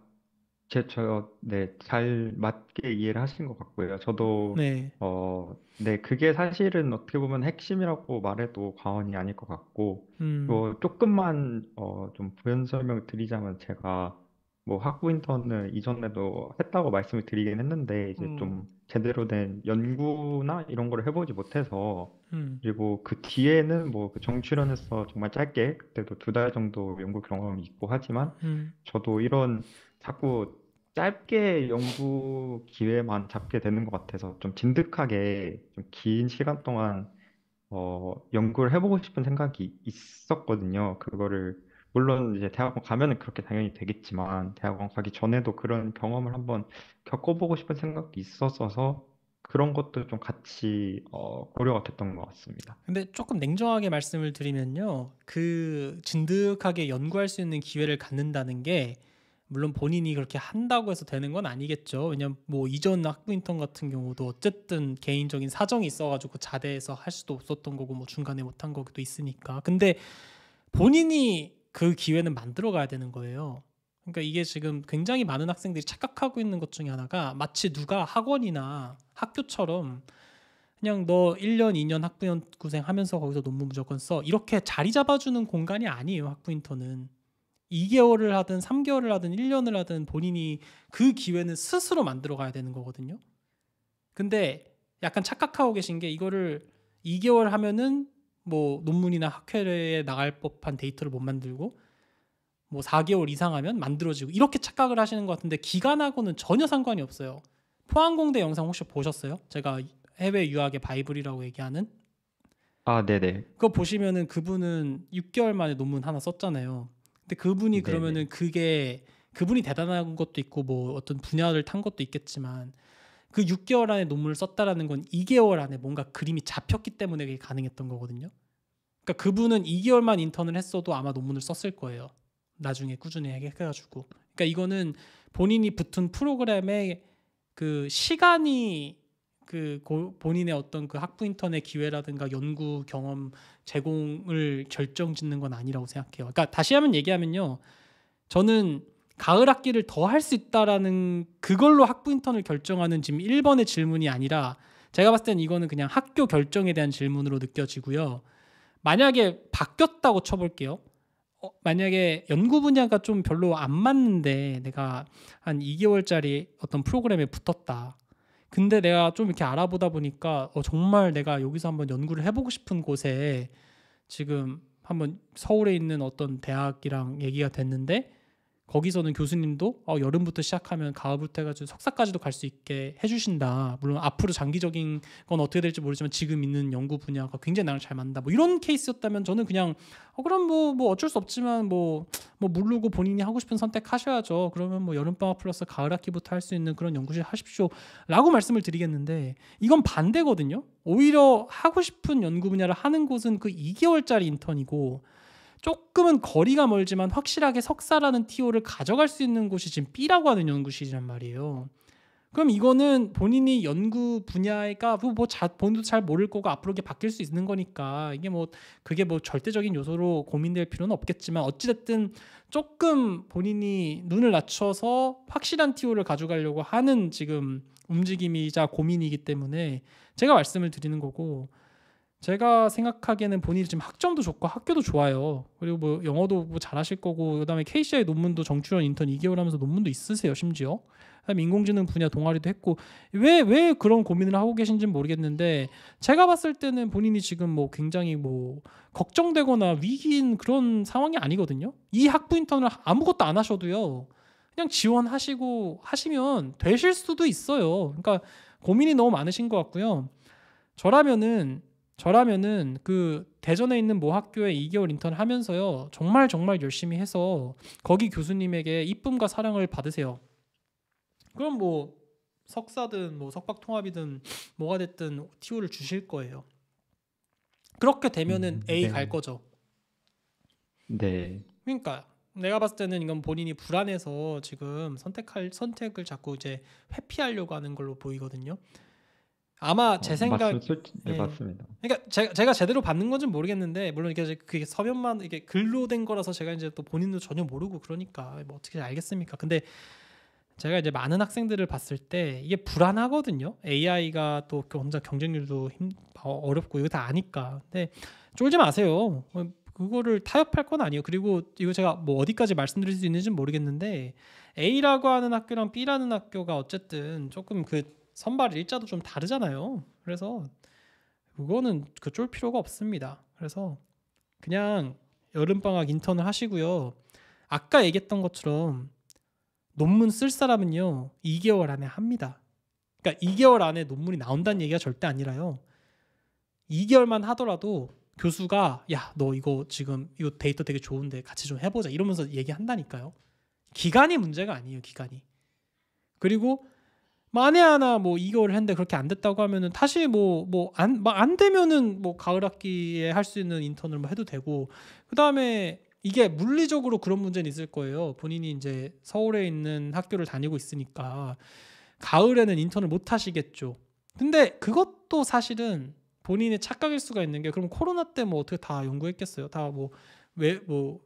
제, 저, 네, 잘 맞게 이해를 하신 것 같고요. 저도, 네. 어, 네, 그게 사실은 어떻게 보면 핵심이라고 말해도 과언이 아닐 것 같고, 음. 뭐, 조금만, 어, 좀 부연 설명 드리자면 제가, 뭐, 학부 인턴을 이전에도 했다고 말씀을 드리긴 했는데, 이제 음. 좀, 제대로 된 연구나 이런 걸 해보지 못해서 음. 그리고 그 뒤에는 뭐정출연에서 그 정말 짧게 그때도 두 달 정도 연구 경험이 있고 하지만 음. 저도 이런 자꾸 짧게 연구 기회만 잡게 되는 것 같아서 좀 진득하게 좀 긴 시간 동안 어, 연구를 해보고 싶은 생각이 있었거든요. 그거를 물론 이제 대학원 가면은 그렇게 당연히 되겠지만 대학원 가기 전에도 그런 경험을 한번 겪어보고 싶은 생각이 있었어서 그런 것도 좀 같이 어, 고려가 됐던 것 같습니다. 근데 조금 냉정하게 말씀을 드리면요, 그 진득하게 연구할 수 있는 기회를 갖는다는 게 물론 본인이 그렇게 한다고 해서 되는 건 아니겠죠. 왜냐면 뭐 이전 학부 인턴 같은 경우도 어쨌든 개인적인 사정이 있어가지고 자대에서 할 수도 없었던 거고 뭐 중간에 못한 거기도 있으니까. 근데 본인이 그 기회는 만들어 가야 되는 거예요. 그러니까 이게 지금 굉장히 많은 학생들이 착각하고 있는 것 중에 하나가 마치 누가 학원이나 학교처럼 그냥 너 1년, 2년 학부 연고생 하면서 거기서 논문 무조건 써. 이렇게 자리 잡아주는 공간이 아니에요, 학부 인터는 2개월을 하든 3개월을 하든 1년을 하든 본인이 그 기회는 스스로 만들어 가야 되는 거거든요. 근데 약간 착각하고 계신 게 이거를 2개월 하면은 뭐 논문이나 학회에 나갈 법한 데이터를 못 만들고 뭐 4개월 이상 하면 만들어지고 이렇게 착각을 하시는 것 같은데 기간하고는 전혀 상관이 없어요. 포항공대 영상 혹시 보셨어요? 제가 해외 유학의 바이블이라고 얘기하는 아, 네네. 그거 보시면은 그분은 6개월 만에 논문 하나 썼잖아요. 근데 그분이 그러면은 그게 그분이 대단한 것도 있고 뭐 어떤 분야를 탄 것도 있겠지만 그 6개월 안에 논문을 썼다라는 건 2개월 안에 뭔가 그림이 잡혔기 때문에 그게 가능했던 거거든요. 그러니까 그분은 2개월만 인턴을 했어도 아마 논문을 썼을 거예요. 나중에 꾸준히 해가지고. 그러니까 이거는 본인이 붙은 프로그램에그 시간이 그 본인의 어떤 그 학부 인턴의 기회라든가 연구 경험 제공을 결정짓는 건 아니라고 생각해요. 그러니까 다시 한번 얘기하면요, 저는 가을 학기를 더 할 수 있다라는 그걸로 학부 인턴을 결정하는 지금 1번의 질문이 아니라 제가 봤을 땐 이거는 그냥 학교 결정에 대한 질문으로 느껴지고요. 만약에 바뀌었다고 쳐볼게요. 어, 만약에 연구 분야가 좀 별로 안 맞는데 내가 한 2개월짜리 어떤 프로그램에 붙었다. 근데 내가 좀 이렇게 알아보다 보니까 어, 정말 내가 여기서 한번 연구를 해보고 싶은 곳에 지금 한번 서울에 있는 어떤 대학이랑 얘기가 됐는데 거기서는 교수님도 어, 여름부터 시작하면 가을부터 해가지고 석사까지도 갈 수 있게 해주신다. 물론 앞으로 장기적인 건 어떻게 될지 모르지만 지금 있는 연구 분야가 굉장히 나를잘 맞는다. 뭐 이런 케이스였다면 저는 그냥 어, 그럼 뭐, 뭐 어쩔 수 없지만 뭐뭐 뭐 모르고 본인이 하고 싶은 선택하셔야죠. 그러면 뭐 여름방학 플러스 가을 학기부터 할 수 있는 그런 연구실 하십시오라고 말씀을 드리겠는데 이건 반대거든요. 오히려 하고 싶은 연구 분야를 하는 곳은 그 2개월짜리 인턴이고 조금은 거리가 멀지만 확실하게 석사라는 TO를 가져갈 수 있는 곳이 지금 B라고 하는 연구실이란 말이에요. 그럼 이거는 본인이 연구 분야가 뭐, 뭐 자, 본인도 잘 모를 거고 앞으로 이게 바뀔 수 있는 거니까 이게 뭐 그게 뭐 절대적인 요소로 고민될 필요는 없겠지만 어찌됐든 조금 본인이 눈을 낮춰서 확실한 TO를 가져가려고 하는 지금 움직임이자 고민이기 때문에 제가 말씀을 드리는 거고 제가 생각하기에는 본인이 지금 학점도 좋고 학교도 좋아요. 그리고 뭐 영어도 뭐 잘하실 거고 그다음에 KCI 논문도 정출원 인턴 2개월 하면서 논문도 있으세요 심지어. 그 인공지능 분야 동아리도 했고 왜왜 왜 그런 고민을 하고 계신지 모르겠는데 제가 봤을 때는 본인이 지금 뭐 굉장히 뭐 걱정되거나 위기인 그런 상황이 아니거든요. 이 학부 인턴을 아무것도 안 하셔도요. 그냥 지원하시고 하시면 되실 수도 있어요. 그러니까 고민이 너무 많으신 것 같고요. 저라면은 저라면은 그 대전에 있는 모 학교에 2개월 인턴 하면서요 정말 정말 열심히 해서 거기 교수님에게 이쁨과 사랑을 받으세요. 그럼 뭐 석사든 뭐 석박 통합이든 뭐가 됐든 티오를 주실 거예요. 그렇게 되면은 음, A 네. 갈 거죠. 네. 그러니까 내가 봤을 때는 이건 본인이 불안해서 지금 선택할 선택을 자꾸 이제 회피하려고 하는 걸로 보이거든요. 아마 어, 제 어, 생각 맞습, 네, 예. 맞습니다. 그러니까 제가, 제가 제대로 받는 건지 모르겠는데 물론 이게 그게 서면만 이게 글로 된 거라서 제가 이제 또 본인도 전혀 모르고 그러니까 뭐 어떻게 알겠습니까? 근데 제가 이제 많은 학생들을 봤을 때 이게 불안하거든요. AI가 또 그 혼자 경쟁률도 힘, 어, 어렵고 이거 다 아니까. 근데 쫄지 마세요. 어, 그거를 타협할 건 아니에요. 그리고 이거 제가 뭐 어디까지 말씀드릴 수있는지 모르겠는데 A라고 하는 학교랑 B라는 학교가 어쨌든 조금 그 선발 일자도 좀 다르잖아요. 그래서 그거는 그 쫄 필요가 없습니다. 그래서 그냥 여름방학 인턴을 하시고요. 아까 얘기했던 것처럼 논문 쓸 사람은요 2개월 안에 합니다. 그러니까 2개월 안에 논문이 나온다는 얘기가 절대 아니라요. 2개월만 하더라도 교수가 야 너 이거 지금 이 데이터 되게 좋은데 같이 좀 해보자 이러면서 얘기한다니까요. 기간이 문제가 아니에요 기간이. 그리고 만에 하나 뭐2개 했는데 그렇게 안 됐다고 하면은 다시 뭐 뭐안안 되면은 뭐 가을 학기에 할 수 있는 인턴을 뭐 해도 되고 그다음에 이게 물리적으로 그런 문제는 있을 거예요. 본인이 이제 서울에 있는 학교를 다니고 있으니까 가을에는 인턴을 못 하시겠죠. 근데 그것도 사실은 본인의 착각일 수가 있는 게 그럼 코로나 때 뭐 어떻게 다 연구했겠어요? 다 뭐왜뭐뭐 뭐,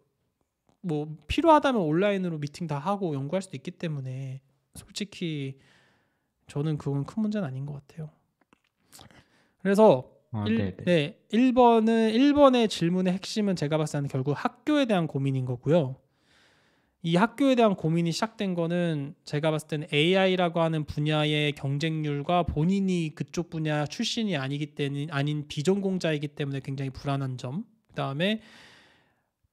뭐 필요하다면 온라인으로 미팅 다 하고 연구할 수도 있기 때문에 솔직히 저는 그건 큰 문제는 아닌 것 같아요. 그래서 아, 네, 1번은 1번의 질문의 핵심은 제가 봤을 때는 결국 학교에 대한 고민인 거고요. 이 학교에 대한 고민이 시작된 거는 제가 봤을 때는 AI라고 하는 분야의 경쟁률과 본인이 그쪽 분야 출신이 아니기 때문에 아닌 비전공자이기 때문에 굉장히 불안한 점. 그다음에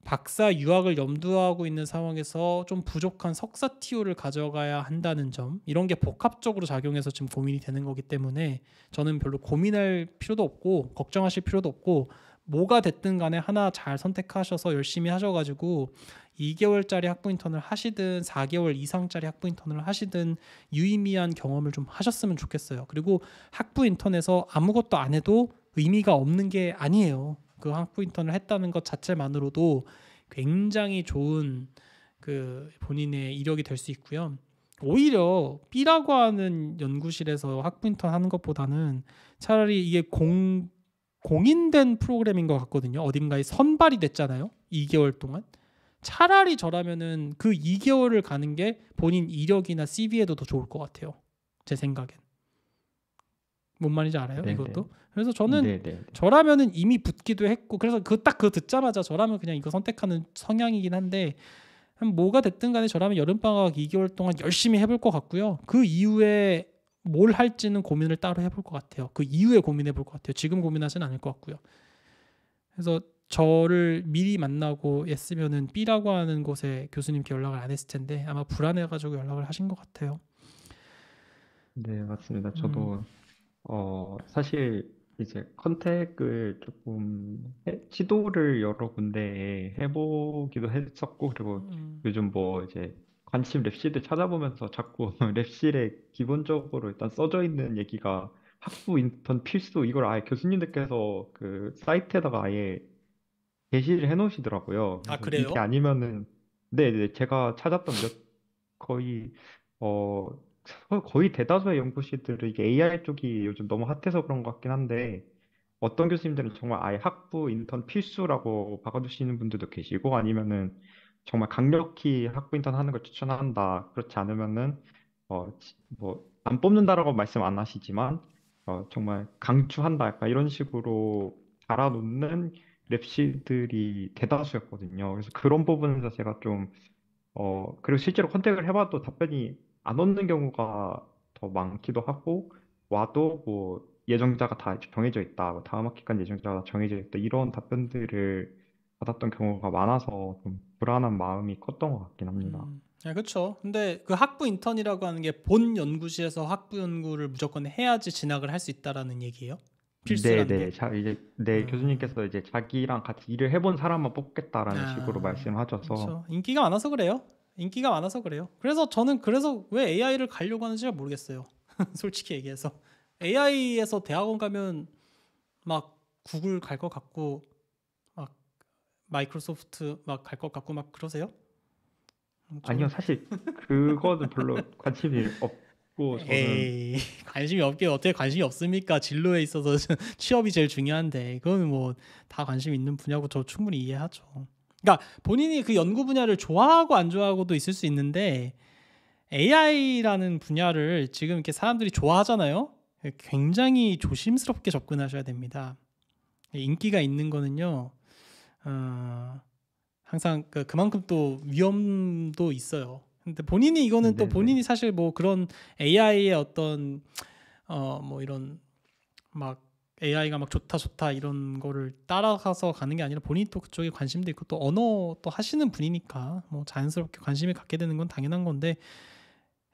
박사 유학을 염두하고 있는 상황에서 좀 부족한 석사 티오를 가져가야 한다는 점 이런 게 복합적으로 작용해서 지금 고민이 되는 거기 때문에 저는 별로 고민할 필요도 없고 걱정하실 필요도 없고 뭐가 됐든 간에 하나 잘 선택하셔서 열심히 하셔가지고 2개월짜리 학부 인턴을 하시든 4개월 이상짜리 학부 인턴을 하시든 유의미한 경험을 좀 하셨으면 좋겠어요. 그리고 학부 인턴에서 아무것도 안 해도 의미가 없는 게 아니에요. 그 학부 인턴을 했다는 것 자체만으로도 굉장히 좋은 그 본인의 이력이 될 수 있고요. 오히려 B라고 하는 연구실에서 학부 인턴 하는 것보다는 차라리 이게 공 공인된 프로그램인 것 같거든요. 어딘가에 선발이 됐잖아요. 2개월 동안. 차라리 저라면은 그 2개월을 가는 게 본인 이력이나 CV에도 더 좋을 것 같아요. 제 생각엔. 뭔 말인지 알아요? 네네. 이것도. 네. 그래서 저는 네네. 네, 네. 저라면은 이미 붙기도 했고 그래서 그딱그거 듣자마자 저라면 그냥 이거 선택하는 성향이긴 한데 뭐가 됐든 간에 저라면 여름방학 2개월 동안 열심히 해볼 것 같고요. 그 이후에 뭘 할지는 고민을 따로 해볼 것 같아요. 그 이후에 고민해 볼 것 같아요. 지금 고민하진 않을 것 같고요. 그래서 저를 미리 만나고 했으면은 B라고 하는 곳에 교수님께 연락을 안 했을 텐데 아마 불안해가지고 연락을 하신 것 같아요. 네 맞습니다. 저도 음. 어, 사실 이제 컨택을 조금 해- 시도를 여러 군데에 해보기도 했었고, 그리고 음. 요즘 뭐 이제 관심 랩실을 찾아보면서 자꾸 랩실에 기본적으로 일단 써져 있는 얘기가 학부 인턴 필수 이걸 아예 교수님들께서 그 사이트에다가 아예 게시를 해놓으시더라고요. 아, 그래서 이게 그래요? 아니면은 네, 네 제가 찾았던 몇 거의 어 어, 거의 대다수의 연구실들은 이게 AI 쪽이 요즘 너무 핫해서 그런 것 같긴 한데 어떤 교수님들은 정말 아예 학부 인턴 필수라고 박아주시는 분들도 계시고 아니면은 정말 강력히 학부 인턴 하는 걸 추천한다. 그렇지 않으면은 어, 뭐, 안 뽑는다라고 말씀 안 하시지만 어, 정말 강추한다. 약간 이런 식으로 달아놓는 랩실들이 대다수였거든요. 그래서 그런 부분에서 제가 좀 어, 그리고 실제로 컨택을 해봐도 답변이 안얻는 경우가 더 많기도 하고 와도 뭐 예정자가 다 정해져 있다, 뭐 다음 학기까지 예정자가 다 정해져 있다 이런 답변들을 받았던 경우가 많아서 좀 불안한 마음이 컸던 것 같긴 합니다. 음, 아, 그렇죠. 근데 그 학부 인턴이라고 하는 게 본 연구실에서 학부 연구를 무조건 해야지 진학을 할 수 있다라는 얘기예요? 필수라는 네, 네. 게? 자, 이제 네 음. 교수님께서 이제 자기랑 같이 일을 해본 사람만 뽑겠다라는 아, 식으로 말씀하셔서 그렇죠. 인기가 많아서 그래요. 인기가 많아서 그래요. 그래서 저는 그래서 왜 AI를 가려고 하는지 잘 모르겠어요. 솔직히 얘기해서 AI에서 대학원 가면 막 구글 갈 것 같고 막 마이크로소프트 막 갈 것 같고 막 그러세요? 음, 저는... 아니요 사실 그거는 별로 관심이 없고 저는 에이, 관심이 없게 어떻게 관심이 없습니까? 진로에 있어서 취업이 제일 중요한데 그건뭐 다 관심 있는 분야고 저 충분히 이해하죠. 그러니까 본인이 그 연구 분야를 좋아하고 안 좋아하고도 있을 수 있는데 AI라는 분야를 지금 이렇게 사람들이 좋아하잖아요. 굉장히 조심스럽게 접근하셔야 됩니다. 인기가 있는 거는요. 어, 항상 그, 그만큼 또 위험도 있어요. 근데 본인이 이거는 네네. 또 네, 네. 본인이 사실 뭐 그런 AI의 어떤 어 뭐 이런 막 AI가 막 좋다 좋다 이런 거를 따라가서 가는 게 아니라 본인이 또 그쪽에 관심도 있고 또 언어 또 하시는 분이니까 뭐 자연스럽게 관심을 갖게 되는 건 당연한 건데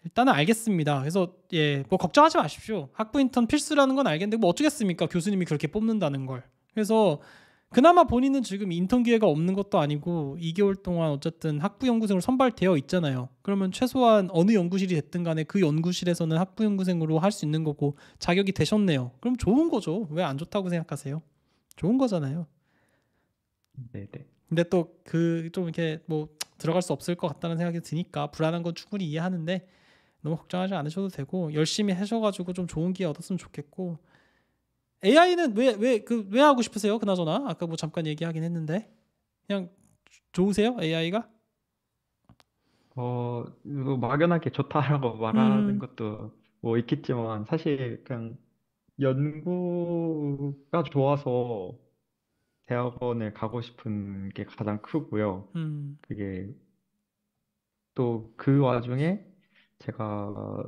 일단은 알겠습니다. 그래서 예 뭐 걱정하지 마십시오. 학부 인턴 필수라는 건 알겠는데 뭐 어쩌겠습니까? 교수님이 그렇게 뽑는다는 걸. 그래서 그나마 본인은 지금 인턴 기회가 없는 것도 아니고 2개월 동안 어쨌든 학부 연구생으로 선발되어 있잖아요. 그러면 최소한 어느 연구실이 됐든 간에 그 연구실에서는 학부 연구생으로 할 수 있는 거고 자격이 되셨네요. 그럼 좋은 거죠. 왜 안 좋다고 생각하세요? 좋은 거잖아요. 네네. 근데 또 그 좀 이렇게 뭐 들어갈 수 없을 것 같다는 생각이 드니까 불안한 건 충분히 이해하는데 너무 걱정하지 않으셔도 되고 열심히 하셔가지고 좀 좋은 기회 얻었으면 좋겠고 AI는 왜 왜 그왜 그, 하고 싶으세요? 그나저나 아까 뭐 잠깐 얘기하긴 했는데 그냥 좋으세요 AI가? 어 뭐 막연하게 좋다라고 말하는 음. 것도 뭐 있겠지만 사실 그냥 연구가 좋아서 대학원을 가고 싶은 게 가장 크고요. 음. 그게 또 그 와중에 제가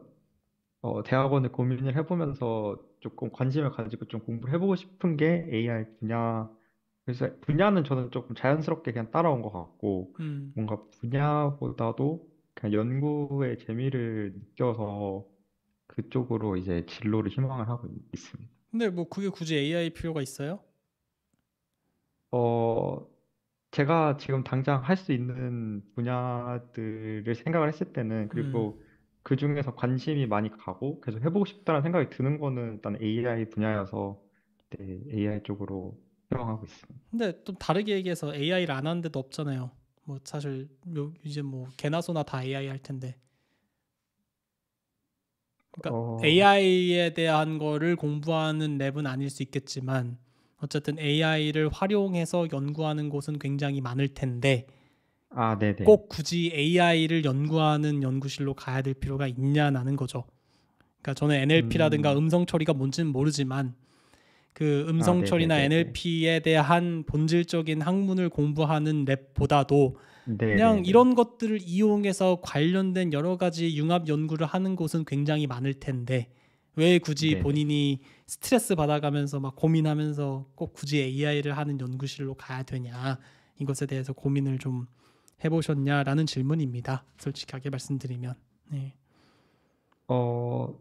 어, 대학원을 고민을 해보면서 조금 관심을 가지고 좀 공부를 해보고 싶은 게 AI 분야. 그래서 분야는 저는 조금 자연스럽게 그냥 따라온 것 같고, 음. 뭔가 분야보다도 그냥 연구의 재미를 느껴서 그쪽으로 이제 진로를 희망을 하고 있습니다. 근데 뭐 그게 굳이 AI 필요가 있어요? 어, 제가 지금 당장 할 수 있는 분야들을 생각을 했을 때는 그리고 음. 그 중에서 관심이 많이 가고 계속 해보고 싶다는 생각이 드는 거는 일단 AI 분야여서 네, AI 쪽으로 활용하고 있습니다. 근데 좀 다르게 얘기해서 AI를 안 하는 데도 없잖아요. 뭐 사실 이제 뭐 개나 소나 다 AI 할 텐데. 그러니까 어... AI에 대한 거를 공부하는 랩은 아닐 수 있겠지만 어쨌든 AI를 활용해서 연구하는 곳은 굉장히 많을 텐데 아, 네네. 꼭 굳이 AI를 연구하는 연구실로 가야 될 필요가 있냐는 거죠. 그러니까 저는 NLP라든가 음. 성 처리가 뭔지는 모르지만 그 음성 아, 처리나 NLP에 대한 본질적인 학문을 공부하는 랩보다도 네네 그냥 이런 것들을 이용해서 관련된 여러 가지 융합 연구를 하는 곳은 굉장히 많을 텐데 왜 굳이 네네. 본인이 스트레스 받아가면서 막 고민하면서 꼭 굳이 AI를 하는 연구실로 가야 되냐 이것에 대해서 고민을 좀 해보셨냐라는 질문입니다. 솔직하게 말씀드리면. 네. 어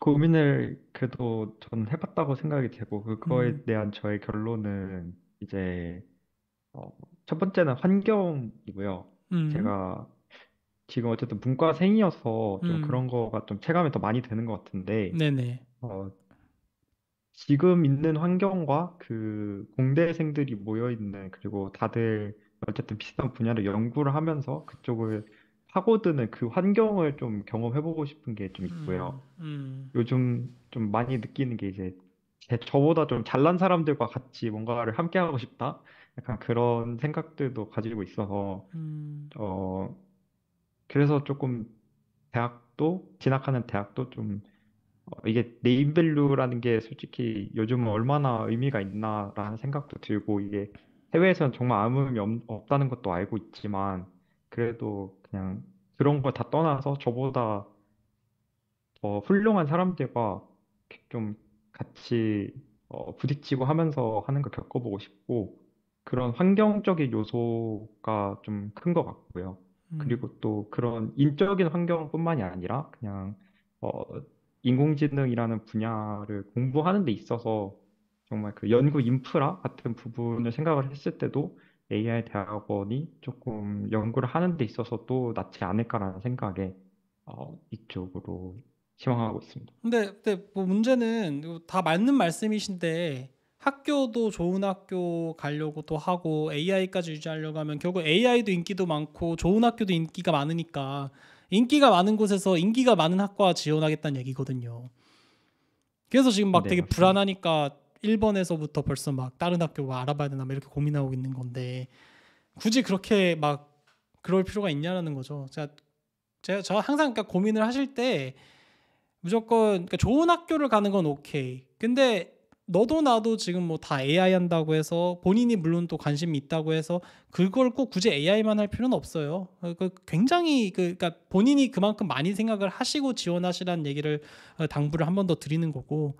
고민을 그래도 전 해봤다고 생각이 되고 그거에 음. 대한 저의 결론은 이제 어, 첫 번째는 환경이고요. 음. 제가 지금 어쨌든 문과생이어서 좀 음. 그런 거가 좀 체감이 더 많이 되는 것 같은데 네네. 어, 지금 있는 환경과 그 공대생들이 모여 있는 그리고 다들 어쨌든 비슷한 분야를 연구를 하면서 그쪽을 파고드는 그 환경을 좀 경험해보고 싶은 게 좀 있고요. 음, 음, 요즘 좀 많이 느끼는 게 이제 저보다 좀 잘난 사람들과 같이 뭔가를 함께 하고 싶다. 약간 그런 생각들도 가지고 있어서 음, 어 그래서 조금 대학도 진학하는 대학도 좀 어, 이게 네임밸류라는 게 솔직히 요즘 은 얼마나 의미가 있나라는 생각도 들고 이게 해외에서는 정말 아무 의미 없, 없다는 것도 알고 있지만 그래도 그냥 그런 걸 다 떠나서 저보다 더 훌륭한 사람들과 좀 같이 어, 부딪히고 하면서 하는 걸 겪어보고 싶고 그런 환경적인 요소가 좀 큰 것 같고요. 음. 그리고 또 그런 인적인 환경뿐만이 아니라 그냥 어, 인공지능이라는 분야를 공부하는 데 있어서 정말 그 연구 인프라 같은 부분을 생각을 했을 때도 AI 대학원이 조금 연구를 하는 데 있어서도 낫지 않을까라는 생각에 어, 이쪽으로 희망하고 있습니다. 근데, 근데 뭐 문제는 다 맞는 말씀이신데 학교도 좋은 학교 가려고 또 하고 AI까지 유지하려고 하면 결국 AI도 인기도 많고 좋은 학교도 인기가 많으니까 인기가 많은 곳에서 인기가 많은 학과 지원하겠다는 얘기거든요. 그래서 지금 막 네, 되게 맞습니다. 불안하니까 1번에서부터 벌써 막 다른 학교가 알아봐야 되나 막 이렇게 고민하고 있는 건데 굳이 그렇게 막 그럴 필요가 있냐라는 거죠. 제가 제가 저 항상 그러니까 고민을 하실 때 무조건 그러니까 좋은 학교를 가는 건 오케이. 근데 너도 나도 지금 뭐 다 AI 한다고 해서 본인이 물론 또 관심이 있다고 해서 그걸 꼭 굳이 AI만 할 필요는 없어요. 어, 그 굉장히 그 그러니까 본인이 그만큼 많이 생각을 하시고 지원하시라는 얘기를 어, 당부를 한 번 더 드리는 거고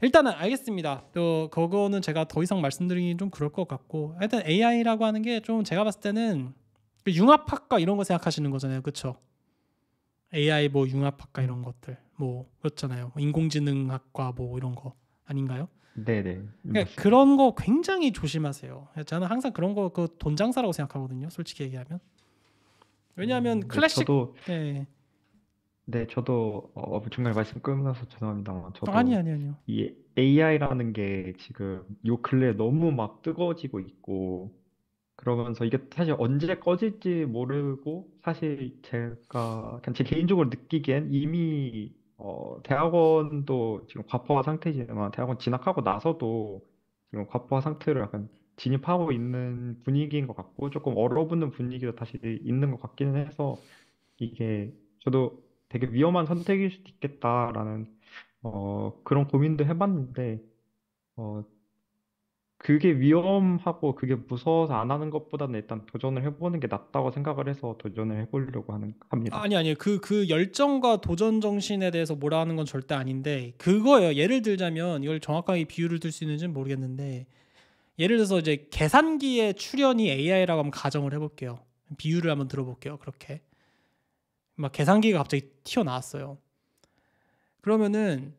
일단은 알겠습니다. 또 그거는 제가 더 이상 말씀드리기 좀 그럴 것 같고 하여튼 AI라고 하는 게 좀 제가 봤을 때는 그 융합학과 이런 거 생각하시는 거잖아요, 그렇죠? AI 뭐 융합학과 이런 것들 뭐 그렇잖아요. 뭐 인공지능학과 뭐 이런 거 아닌가요? 네네. 그러니까 그런 거 굉장히 조심하세요. 저는 항상 그런 거 그돈 장사라고 생각하거든요. 솔직히 얘기하면. 왜냐하면 음, 네, 클래식. 저도 네. 네, 저도 어, 엄청나게 어, 말씀 끊어서 죄송합니다만 저도 아니, 아니요. 이 AI라는 게 지금 요 근래 너무 막 뜨거워지고 있고 그러면서 이게 사실 언제 꺼질지 모르고 사실 제가 그냥 제 개인적으로 느끼기엔 이미 어, 대학원도 지금 과포화 상태지만 대학원 진학하고 나서도 지금 과포화 상태를 약간 진입하고 있는 분위기인 것 같고 조금 얼어붙는 분위기도 다시 있는 것 같기는 해서 이게 저도 되게 위험한 선택일 수도 있겠다라는 어, 그런 고민도 해봤는데 어, 그게 위험하고 그게 무서워서 안 하는 것보다는 일단 도전을 해보는 게 낫다고 생각을 해서 도전을 해보려고 하는 합니다. 아니 아니요 그 그 열정과 도전 정신에 대해서 뭐라 하는 건 절대 아닌데 그거예요. 예를 들자면 이걸 정확하게 비유를 들수 있는지는 모르겠는데 예를 들어서 이제 계산기의 출현이 AI라고 한번 가정을 해볼게요. 비유를 한번 들어볼게요. 그렇게 막 계산기가 갑자기 튀어나왔어요. 그러면은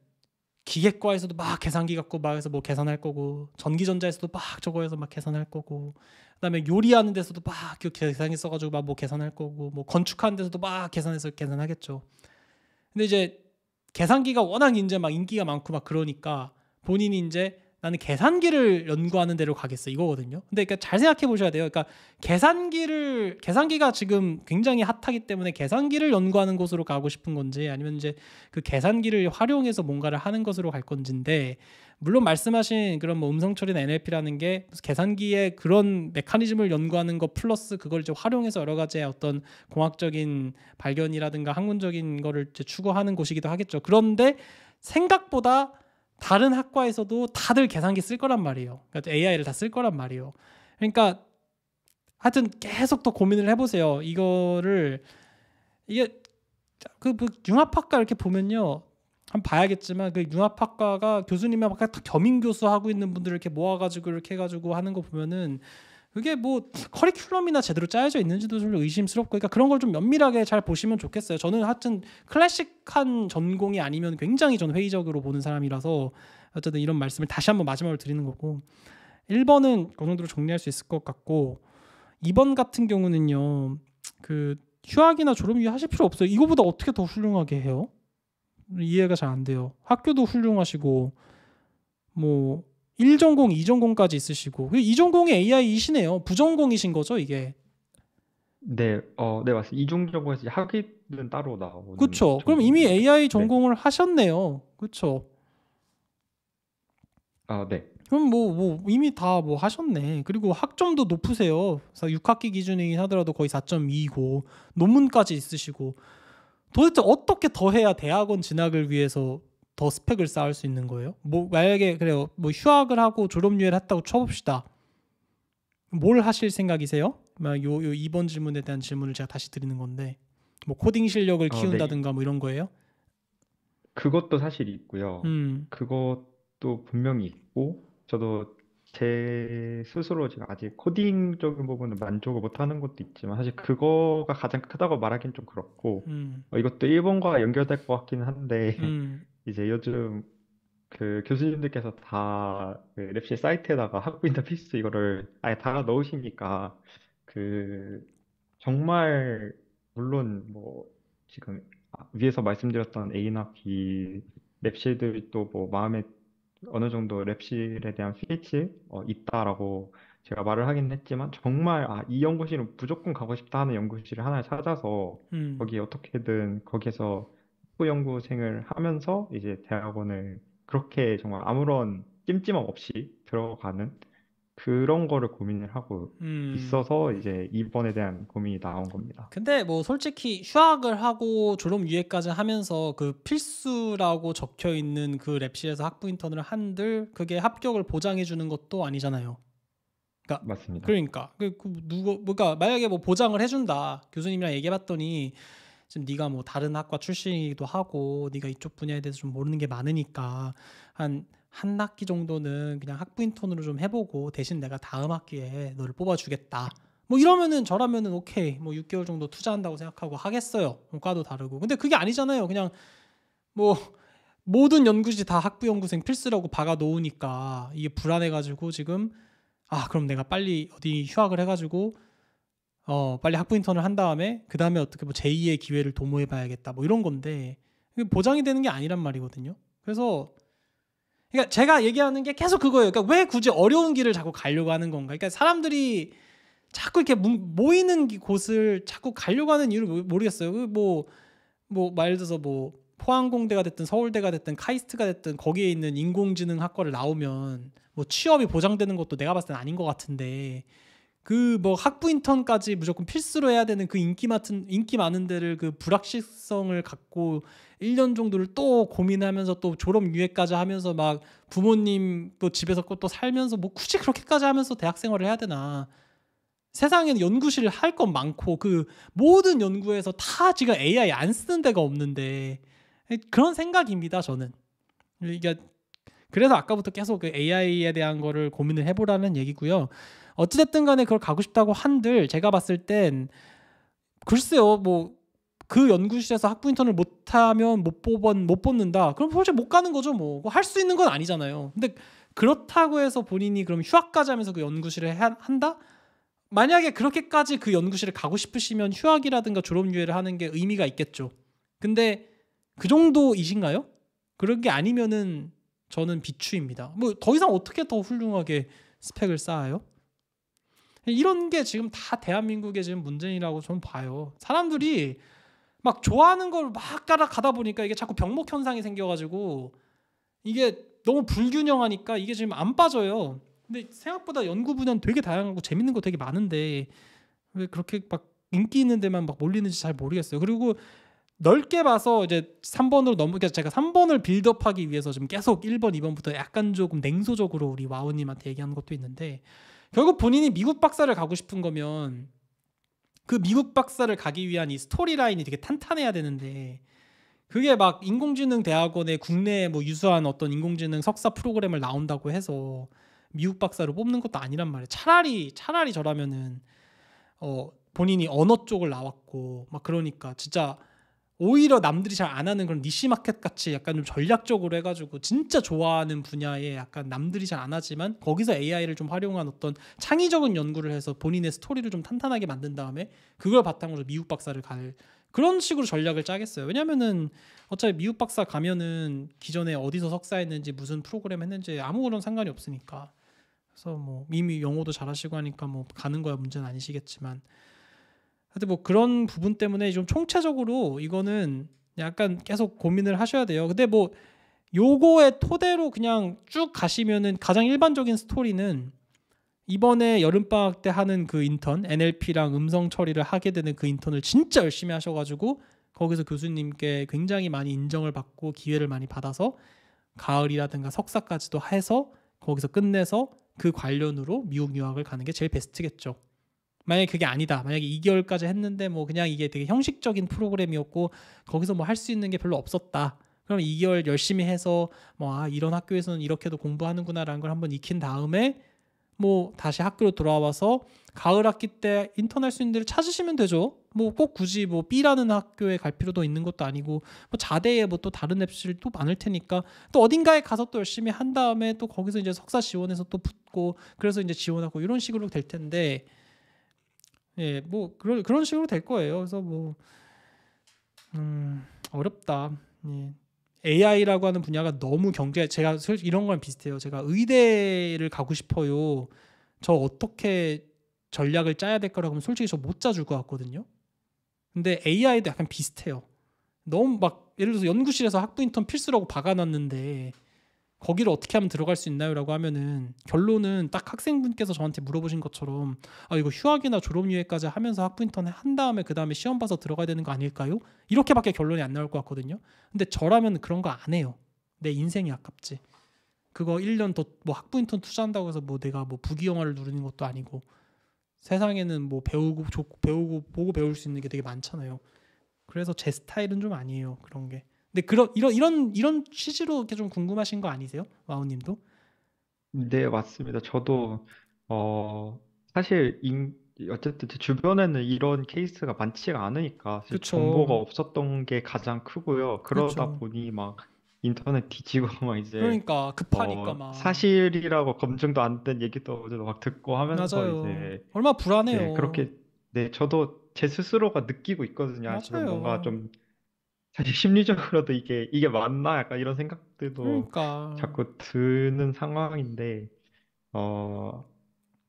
기계과에서도 막 계산기 갖고 막 해서 뭐 계산할 거고 전기전자에서도 막 저거 해서 막 계산할 거고 그다음에 요리하는 데서도 막 그 계산기 써가지고 막 뭐 계산할 거고 뭐 건축하는 데서도 막 계산해서 계산하겠죠. 근데 이제 계산기가 워낙 이제 막 인기가 많고 막 그러니까 본인이 이제 나는 계산기를 연구하는 대로 가겠어 이거거든요. 근데 그러니까 잘 생각해 보셔야 돼요. 그러니까 계산기를 계산기가 지금 굉장히 핫하기 때문에 계산기를 연구하는 곳으로 가고 싶은 건지 아니면 이제 그 계산기를 활용해서 뭔가를 하는 것으로 갈 건지인데 물론 말씀하신 그런 뭐 음성 처리나 NLP라는 게 계산기의 그런 메커니즘을 연구하는 것 플러스 그걸 이제 활용해서 여러 가지의 어떤 공학적인 발견이라든가 학문적인 거를 이제 추구하는 곳이기도 하겠죠. 그런데 생각보다 다른 학과에서도 다들 계산기 쓸 거란 말이에요. 그러니까 AI를 다 쓸 거란 말이에요. 그러니까 하여튼 계속 더 고민을 해보세요. 이거를 이게 그, 그 융합학과 이렇게 보면요. 한 봐야겠지만 그 융합학과가 교수님이 막 겸임 교수 하고 있는 분들 이렇게 모아가지고 이렇게 해가지고 하는 거 보면은 그게 뭐 커리큘럼이나 제대로 짜여져 있는지도 좀 의심스럽고 그러니까 그런 걸 좀 면밀하게 잘 보시면 좋겠어요. 저는 하여튼 클래식한 전공이 아니면 굉장히 전 회의적으로 보는 사람이라서 어쨌든 이런 말씀을 다시 한번 마지막으로 드리는 거고 1번은 그 정도로 정리할 수 있을 것 같고 2번 같은 경우는요. 그 휴학이나 졸업이 하실 필요 없어요. 이거보다 어떻게 더 훌륭하게 해요? 이해가 잘 안 돼요. 학교도 훌륭하시고 뭐 1전공, 2전공까지 있으시고 2전공이 그 AI이시네요. 부전공이신 거죠, 이게? 네, 어, 네 맞습니다. 이중전공에서 학위는 따로 나오고. 그렇죠. 그럼 이미 AI 네. 전공을 네. 하셨네요. 그렇죠. 아, 네. 그럼 뭐, 뭐 이미 다 뭐 하셨네. 그리고 학점도 높으세요. 6학기 기준이긴 하더라도 거의 4.2고 논문까지 있으시고 도대체 어떻게 더 해야 대학원 진학을 위해서 더 스펙을 쌓을 수 있는 거예요? 뭐 만약에 그래요. 뭐 휴학을 하고 졸업유예를 했다고 쳐봅시다. 뭘 하실 생각이세요? 막 요, 요 2번 질문에 대한 질문을 제가 다시 드리는 건데 뭐 코딩 실력을 어, 네. 키운다든가 네. 뭐 이런 거예요? 그것도 사실 있고요. 음. 그것도 분명히 있고 저도 제 스스로 지금 아직 코딩적인 부분을 만족을 못하는 것도 있지만 사실 그거가 가장 크다고 말하기는 좀 그렇고 음. 어, 이것도 일번과 연결될 것 같기는 한데 음. 이제 요즘 그 교수님들께서 다 그 랩실 사이트에다가 학부 인터피스 이거를 아예 다 넣으시니까 그 정말 물론 뭐 지금 아, 위에서 말씀드렸던 A나 B 랩실들도 뭐 마음에 어느 정도 랩실에 대한 스케치 어, 있다라고 제가 말을 하긴 했지만 정말 아, 이 연구실은 무조건 가고 싶다 하는 연구실을 하나 찾아서 음. 거기 에 어떻게든 거기에서 학부 연구생을 하면서 이제 대학원을 그렇게 정말 아무런 찜찜함 없이 들어가는 그런 거를 고민을 하고 음. 있어서 이제 이번에 대한 고민이 나온 겁니다. 근데 뭐 솔직히 휴학을 하고 졸업 유예까지 하면서 그 필수라고 적혀 있는 그 랩실에서 학부 인턴을 한들 그게 합격을 보장해 주는 것도 아니잖아요. 그러니까 맞습니다. 그러니까 그, 그 누구 그러니까 만약에 뭐 보장을 해준다 교수님이랑 얘기해봤더니 지금 네가 뭐 다른 학과 출신이기도 하고 네가 이쪽 분야에 대해서 좀 모르는 게 많으니까 한 한 학기 정도는 그냥 학부 인턴으로 좀 해보고 대신 내가 다음 학기에 너를 뽑아주겠다. 뭐 이러면은 저라면은 오케이 뭐 6개월 정도 투자한다고 생각하고 하겠어요. 과도 다르고 근데 그게 아니잖아요. 그냥 뭐 모든 연구지 다 학부 연구생 필수라고 박아 놓으니까 이게 불안해가지고 지금 아 그럼 내가 빨리 어디 휴학을 해가지고 어 빨리 학부 인턴을 한 다음에 그 다음에 어떻게 뭐 제2의 기회를 도모해봐야겠다 뭐 이런 건데 보장이 되는 게 아니란 말이거든요. 그래서 그러니까 제가 얘기하는 게 계속 그거예요. 그러니까 왜 굳이 어려운 길을 자꾸 가려고 하는 건가? 그러니까 사람들이 자꾸 이렇게 모이는 곳을 자꾸 가려고 하는 이유를 모르겠어요. 뭐뭐 그 뭐 예를 뭐 들어서 뭐 포항공대가 됐든 서울대가 됐든 카이스트가 됐든 거기에 있는 인공지능 학과를 나오면 뭐 취업이 보장되는 것도 내가 봤을 땐 아닌 것 같은데 그뭐 학부 인턴까지 무조건 필수로 해야 되는 그 인기 맡은 인기 많은 데를 그 불확실성을 갖고 1년 정도를 또 고민하면서 또 졸업 유예까지 하면서 막 부모님 또 집에서 또 살면서 뭐 굳이 그렇게까지 하면서 대학 생활을 해야 되나 세상에는 연구실 할건 많고 그 모든 연구에서 다 지금 AI 안 쓰는 데가 없는데 그런 생각입니다 저는 그러니까 그래서 아까부터 계속 그 AI에 대한 거를 고민을 해보라는 얘기고요. 어찌됐든 간에 그걸 가고 싶다고 한들 제가 봤을 땐 글쎄요 뭐 그 연구실에서 학부 인턴을 못하면 못 뽑은 못 뽑는다 그럼 솔직히 못 가는 거죠 뭐 할 수 있는 건 아니잖아요 근데 그렇다고 해서 본인이 그럼 휴학까지 하면서 그 연구실에 한다 만약에 그렇게까지 그 연구실에 가고 싶으시면 휴학이라든가 졸업유예를 하는 게 의미가 있겠죠 근데 그 정도이신가요 그런 게 아니면은 저는 비추입니다 뭐 더 이상 어떻게 더 훌륭하게 스펙을 쌓아요 이런 게 지금 다 대한민국의 지금 문제라고 저는 봐요. 사람들이 막 좋아하는 걸 막 따라가다 보니까 이게 자꾸 병목 현상이 생겨가지고 이게 너무 불균형하니까 이게 지금 안 빠져요. 근데 생각보다 연구 분야는 되게 다양하고 재밌는 거 되게 많은데 왜 그렇게 막 인기 있는 데만 막 몰리는지 잘 모르겠어요. 그리고 넓게 봐서 이제 3번으로 넘으니까 그러니까 제가 3번을 빌드업하기 위해서 지금 계속 1번, 2번부터 약간 조금 냉소적으로 우리 와우님한테 얘기하는 것도 있는데 결국 본인이 미국 박사를 가고 싶은 거면 그 미국 박사를 가기 위한 이 스토리 라인이 되게 탄탄해야 되는데 그게 막 인공지능 대학원에 국내에 뭐 유수한 어떤 인공지능 석사 프로그램을 나온다고 해서 미국 박사를 뽑는 것도 아니란 말이에요. 차라리 차라리 저라면은 어 본인이 언어 쪽을 나왔고 막 그러니까 진짜 오히려 남들이 잘 안 하는 그런 니시 마켓 같이 약간 좀 전략적으로 해가지고 진짜 좋아하는 분야에 약간 남들이 잘 안 하지만 거기서 AI를 좀 활용한 어떤 창의적인 연구를 해서 본인의 스토리를 좀 탄탄하게 만든 다음에 그걸 바탕으로 미국 박사를 갈 그런 식으로 전략을 짜겠어요. 왜냐면은 어차피 미국 박사 가면은 기존에 어디서 석사했는지 무슨 프로그램 했는지 아무 런 상관이 없으니까. 그래서 뭐 이미 영어도 잘하시고 하니까 뭐 가는 거야 문제는 아니시겠지만 하여튼 뭐 그런 부분 때문에 좀 총체적으로 이거는 약간 계속 고민을 하셔야 돼요. 근데 뭐 요거의 토대로 그냥 쭉 가시면은 가장 일반적인 스토리는 이번에 여름방학 때 하는 그 인턴 NLP랑 음성 처리를 하게 되는 그 인턴을 진짜 열심히 하셔가지고 거기서 교수님께 굉장히 많이 인정을 받고 기회를 많이 받아서 가을이라든가 석사까지도 해서 거기서 끝내서 그 관련으로 미국 유학을 가는 게 제일 베스트겠죠. 만약에 그게 아니다. 만약에 2개월까지 했는데 뭐 그냥 이게 되게 형식적인 프로그램이었고 거기서 뭐 할 수 있는 게 별로 없었다. 그럼 2개월 열심히 해서 뭐 아, 이런 학교에서는 이렇게도 공부하는구나라는 걸 한번 익힌 다음에 뭐 다시 학교로 돌아와서 가을 학기 때 인턴 할수 있는 데를 찾으시면 되죠. 뭐 꼭 굳이 뭐 B라는 학교에 갈 필요도 있는 것도 아니고 뭐 자대에 뭐 또 다른 앱실 또 많을 테니까 또 어딘가에 가서 또 열심히 한 다음에 또 거기서 이제 석사 지원해서 또 붙고 그래서 이제 지원하고 이런 식으로 될 텐데 예, 뭐 그런 그런 식으로 될 거예요. 그래서 뭐 음, 어렵다. 예. AI라고 하는 분야가 너무 경제 제가 이런 거랑 비슷해요. 제가 의대를 가고 싶어요. 저 어떻게 전략을 짜야 될 거라고 하면 솔직히 저 못 짜줄 것 같거든요. 근데 AI도 약간 비슷해요. 너무 막 예를 들어서 연구실에서 학부 인턴 필수라고 박아놨는데 거기를 어떻게 하면 들어갈 수 있나요라고 하면은 결론은 딱 학생분께서 저한테 물어보신 것처럼 아 이거 휴학이나 졸업유예까지 하면서 학부 인턴 한 다음에 그 다음에 시험 봐서 들어가야 되는 거 아닐까요? 이렇게밖에 결론이 안 나올 것 같거든요. 근데 저라면 그런 거 안 해요. 내 인생이 아깝지. 그거 1년 더 뭐 학부 인턴 투자한다고 해서 뭐 내가 뭐 부귀영화를 누르는 것도 아니고 세상에는 뭐 배우고 좋고 배우고 보고 배울 수 있는 게 되게 많잖아요. 그래서 제 스타일은 좀 아니에요 그런 게. 근데 그런 이런 이런 이런 취지로 이렇게 좀 궁금하신 거 아니세요? 와우님도? 네, 맞습니다. 저도 어 사실 인, 어쨌든 제 주변에는 이런 케이스가 많지가 않으니까 정보가 없었던 게 가장 크고요. 그러다 그렇 보니 막 인터넷 뒤지고 막 이제 그러니까 급하니까 어, 막 사실이라고 검증도 안 된 얘기도 이제 막 듣고 하면서 맞아요. 이제 얼마 네, 불안해요. 그렇게 네, 저도 제 스스로가 느끼고 있거든요. 아, 지금 맞아요. 뭔가 좀 사실 심리적으로도 이게 이게 맞나 약간 이런 생각들도 그러니까. 자꾸 드는 상황인데 어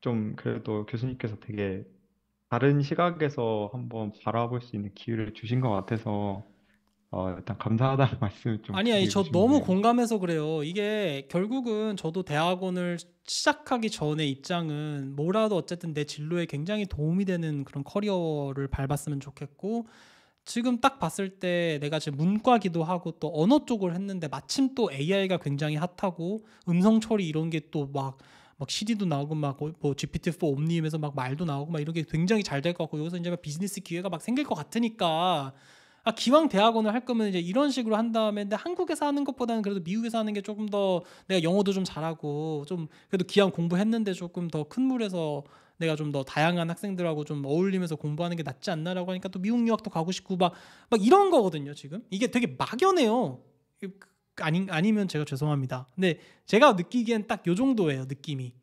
좀 그래도 교수님께서 되게 다른 시각에서 한번 바라볼 수 있는 기회를 주신 것 같아서 어, 일단 감사하다는 말씀을 좀 아니 아저 싶네요. 너무 공감해서 그래요. 이게 결국은 저도 대학원을 시작하기 전에 입장은 뭐라도 어쨌든 내 진로에 굉장히 도움이 되는 그런 커리어를 밟았으면 좋겠고 지금 딱 봤을 때 내가 지금 문과기도 하고 또 언어 쪽을 했는데 마침 또 AI가 굉장히 핫하고 음성 처리 이런 게 또 막막 막 CD도 나오고 막뭐 어, GPT-4 옴니에서 막 말도 나오고 막 이런 게 굉장히 잘 될 것 같고 여기서 이제 막 비즈니스 기회가 막 생길 것 같으니까 아 기왕 대학원을 할 거면 이제 이런 식으로 한 다음에 근데 한국에서 하는 것보다는 그래도 미국에서 하는 게 조금 더 내가 영어도 좀 잘하고 좀 그래도 기왕 공부했는데 조금 더 큰 물에서 내가 좀 더 다양한 학생들하고 좀 어울리면서 공부하는 게 낫지 않나라고 하니까 또 미국 유학도 가고 싶고 막, 막 이런 거거든요 지금 이게 되게 막연해요 그, 아니, 아니면 제가 죄송합니다 근데 제가 느끼기엔 딱 요 정도예요 느낌이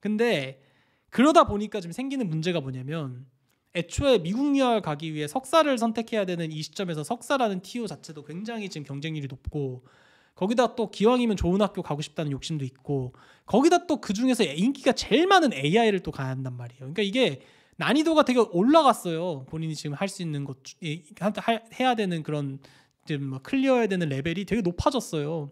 근데 그러다 보니까 지금 생기는 문제가 뭐냐면 애초에 미국 유학 가기 위해 석사를 선택해야 되는 이 시점에서 석사라는 TO 자체도 굉장히 지금 경쟁률이 높고 거기다 또 기왕이면 좋은 학교 가고 싶다는 욕심도 있고 거기다 또 그 중에서 인기가 제일 많은 AI를 또 가야 한단 말이에요. 그러니까 이게 난이도가 되게 올라갔어요. 본인이 지금 할 수 있는 것 해야 되는 그런 막 클리어해야 되는 레벨이 되게 높아졌어요.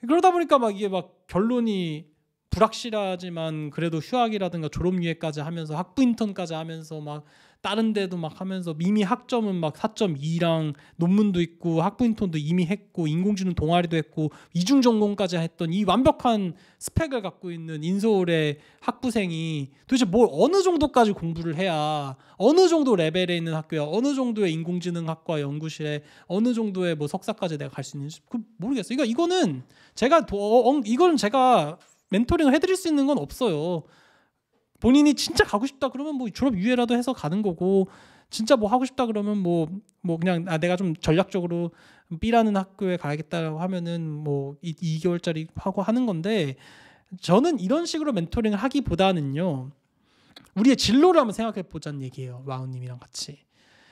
그러다 보니까 막 이게 막 결론이 불확실하지만 그래도 휴학이라든가 졸업 유예까지 하면서 학부 인턴까지 하면서 막 다른 데도 막 하면서 이미 학점은 막 4.2랑 논문도 있고 학부 인턴도 이미 했고 인공지능 동아리도 했고 이중 전공까지 했던 이 완벽한 스펙을 갖고 있는 인서울의 학부생이 도대체 뭘 어느 정도까지 공부를 해야 어느 정도 레벨에 있는 학교야 어느 정도의 인공지능 학과 연구실에 어느 정도의 뭐 석사까지 내가 갈 수 있는지 그 모르겠어요. 그러 그러니까 이거는 제가 도, 어, 어, 이거는 제가 멘토링을 해드릴 수 있는 건 없어요. 본인이 진짜 가고 싶다 그러면 뭐 졸업 유예라도 해서 가는 거고 진짜 뭐 하고 싶다 그러면 뭐뭐 뭐 그냥 아 내가 좀 전략적으로 B라는 학교에 가야겠다라고 하면은 뭐이 2개월짜리 하고 하는 건데 저는 이런 식으로 멘토링을 하기보다는요. 우리의 진로를 한번 생각해 보자는 얘기예요. 마우님이랑 같이.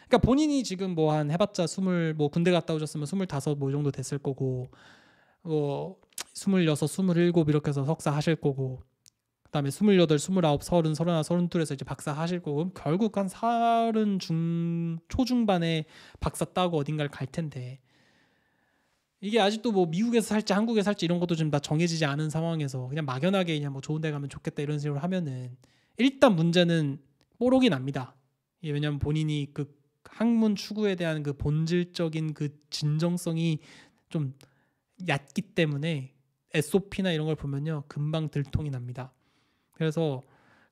그러니까 본인이 지금 뭐 한 해봤자 스물 뭐 군대 갔다 오셨으면 스물다섯 뭐 정도 됐을 거고 뭐 스물여섯 스물일곱 이렇게 해서 석사 하실 거고 그다음에 스물여덟, 스물아홉, 서른, 서른하나, 서른둘에서 이제 박사 하실 거고 결국 한 서른 중 초중반에 박사 따고 어딘가를 갈 텐데 이게 아직도 뭐 미국에서 살지 한국에 살지 이런 것도 지다 정해지지 않은 상황에서 그냥 막연하게 그냥 뭐 좋은 데 가면 좋겠다 이런 식으로 하면은 일단 문제는 뽀록이 납니다. 예, 왜냐하면 본인이 그 학문 추구에 대한 그 본질적인 그 진정성이 좀 얕기 때문에 SOP나 이런 걸 보면요 금방 들통이 납니다. 그래서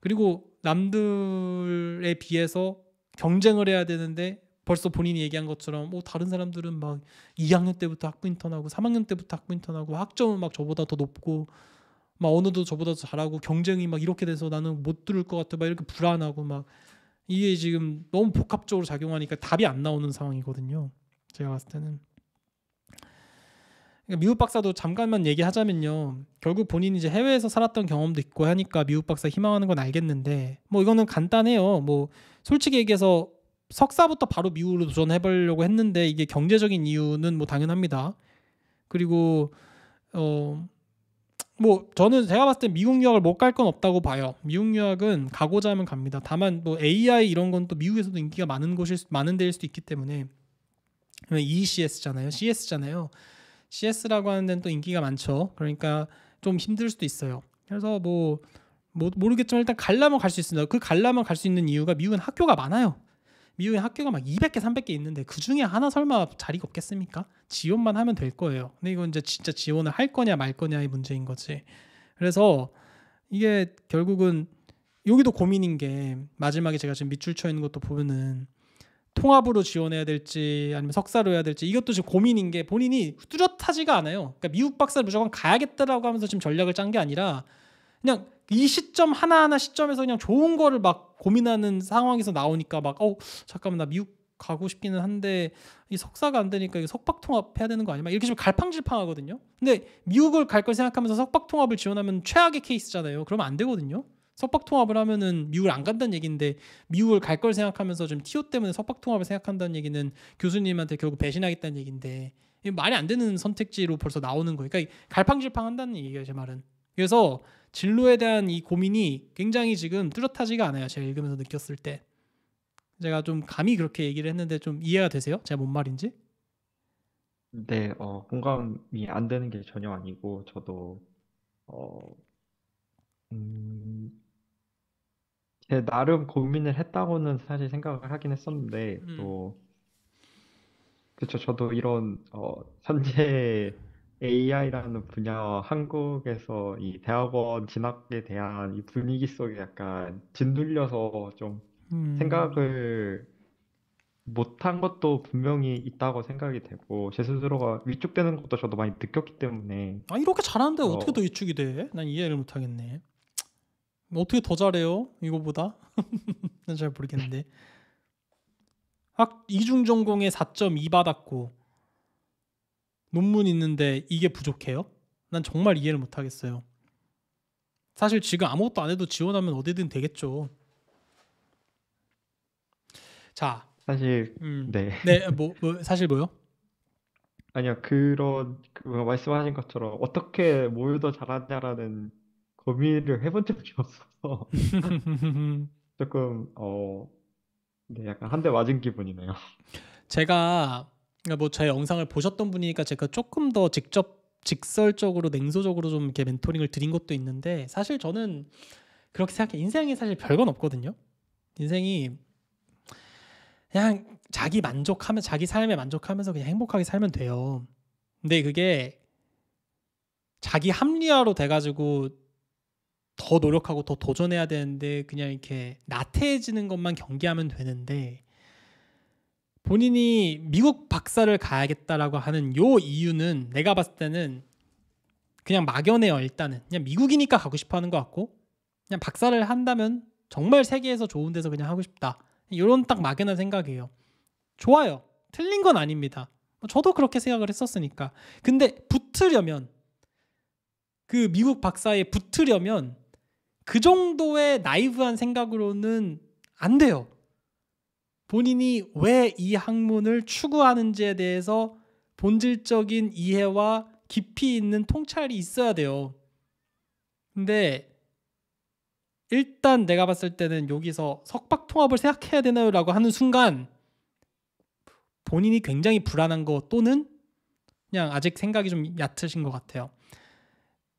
그리고 남들에 비해서 경쟁을 해야 되는데 벌써 본인이 얘기한 것처럼 뭐 다른 사람들은 막 2학년 때부터 학부 인턴하고 3학년 때부터 학부 인턴하고 학점은 막 저보다 더 높고 막 언어도 저보다 더 잘하고 경쟁이 막 이렇게 돼서 나는 못 들을 것 같아 막 이렇게 불안하고 막 이게 지금 너무 복합적으로 작용하니까 답이 안 나오는 상황이거든요. 제가 봤을 때는 그러니까 미국 박사도 잠깐만 얘기하자면요. 결국 본인이 이제 해외에서 살았던 경험도 있고 하니까 미국 박사 희망하는 건 알겠는데 뭐 이거는 간단해요. 뭐 솔직히 얘기해서 석사부터 바로 미국으로 도전해 보려고 했는데 이게 경제적인 이유는 뭐 당연합니다. 그리고 어 뭐 저는 제가 봤을 때 미국 유학을 못 갈 건 없다고 봐요. 미국 유학은 가고자 하면 갑니다. 다만 뭐 AI 이런 건 또 미국에서도 인기가 많은 곳일 수, 많은 데일 수도 있기 때문에 ECS잖아요. CS잖아요. CS라고 하는 데는 또 인기가 많죠. 그러니까 좀 힘들 수도 있어요. 그래서 뭐, 뭐 모르겠지만 일단 갈라면 갈 수 있습니다. 그 갈라면 갈 수 있는 이유가 미국은 학교가 많아요. 미국에 학교가 막 200개, 300개 있는데 그 중에 하나 설마 자리가 없겠습니까? 지원만 하면 될 거예요. 근데 이건 이제 진짜 지원을 할 거냐 말 거냐의 문제인 거지. 그래서 이게 결국은 여기도 고민인 게 마지막에 제가 지금 밑줄 쳐 있는 것도 보면은 통합으로 지원해야 될지 아니면 석사로 해야 될지 이것도 지금 고민인 게 본인이 뚜렷하지가 않아요. 그러니까 미국 박사를 무조건 가야겠다라고 하면서 지금 전략을 짠 게 아니라 그냥 이 시점 하나하나 시점에서 그냥 좋은 거를 막 고민하는 상황에서 나오니까 막어 잠깐만 나 미국 가고 싶기는 한데 이 석사가 안 되니까 이 석박 통합해야 되는 거 아니야? 이렇게 좀 갈팡질팡하거든요. 근데 미국을 갈 걸 생각하면서 석박 통합을 지원하면 최악의 케이스잖아요. 그러면 안 되거든요. 석박 통합을 하면은 미국을안 간다는 얘기인데 미국을갈걸 생각하면서 좀 티오 때문에 석박 통합을 생각한다는 얘기는 교수님한테 결국 배신하겠다는 얘기인데 말이 안 되는 선택지로 벌써 나오는 거니까 그러니까 갈팡질팡한다는 얘기예요 제 말은 그래서 진로에 대한 이 고민이 굉장히 지금 뚜렷하지가 않아요 제가 읽으면서 느꼈을 때 제가 좀 감히 그렇게 얘기를 했는데 좀 이해가 되세요 제가 뭔 말인지 네, 어, 공감이 안 되는 게 전혀 아니고 저도 어, 음, 네, 나름 고민을 했다고는 사실 생각을 하긴 했었는데 음. 또 그쵸 저도 이런 어, 현재 AI라는 분야 한국에서 이 대학원 진학에 대한 이 분위기 속에 약간 짓눌려서 좀 음. 생각을 못한 것도 분명히 있다고 생각이 되고 제 스스로가 위축되는 것도 저도 많이 느꼈기 때문에 아 이렇게 잘하는데 어, 어떻게 더 위축이 돼? 난 이해를 못하겠네. 어떻게 더 잘해요? 이거보다? 난 잘 모르겠는데. 학 이중 전공에 4.2 받았고 논문 있는데 이게 부족해요? 난 정말 이해를 못 하겠어요. 사실 지금 아무것도 안 해도 지원하면 어디든 되겠죠. 자, 사실 음, 네. 네, 뭐, 뭐 사실 뭐요? 아니요. 그런 그 말씀하신 것처럼 어떻게 뭘 더 잘하냐라는 고민을 해본 적이 없어서 조금 어 네, 약간 한 대 맞은 기분이네요. 제가 그러니까 뭐제 영상을 보셨던 분이니까 제가 조금 더 직접 직설적으로 냉소적으로 좀 이렇게 멘토링을 드린 것도 있는데 사실 저는 그렇게 생각해 인생이 사실 별건 없거든요. 인생이 그냥 자기 만족하면 자기 삶에 만족하면서 그냥 행복하게 살면 돼요. 근데 그게 자기 합리화로 돼가지고 더 노력하고 더 도전해야 되는데 그냥 이렇게 나태해지는 것만 경계하면 되는데 본인이 미국 박사를 가야겠다라고 하는 요 이유는 내가 봤을 때는 그냥 막연해요 일단은 그냥 미국이니까 가고 싶어 하는 것 같고 그냥 박사를 한다면 정말 세계에서 좋은 데서 그냥 하고 싶다 이런 딱 막연한 생각이에요 좋아요 틀린 건 아닙니다 뭐 저도 그렇게 생각을 했었으니까 근데 붙으려면 그 미국 박사에 붙으려면 그 정도의 나이브한 생각으로는 안 돼요. 본인이 왜 이 학문을 추구하는지에 대해서 본질적인 이해와 깊이 있는 통찰이 있어야 돼요. 근데 일단 내가 봤을 때는 여기서 석박 통합을 생각해야 되나요라고 하는 순간 본인이 굉장히 불안한 거 또는 그냥 아직 생각이 좀 얕으신 것 같아요.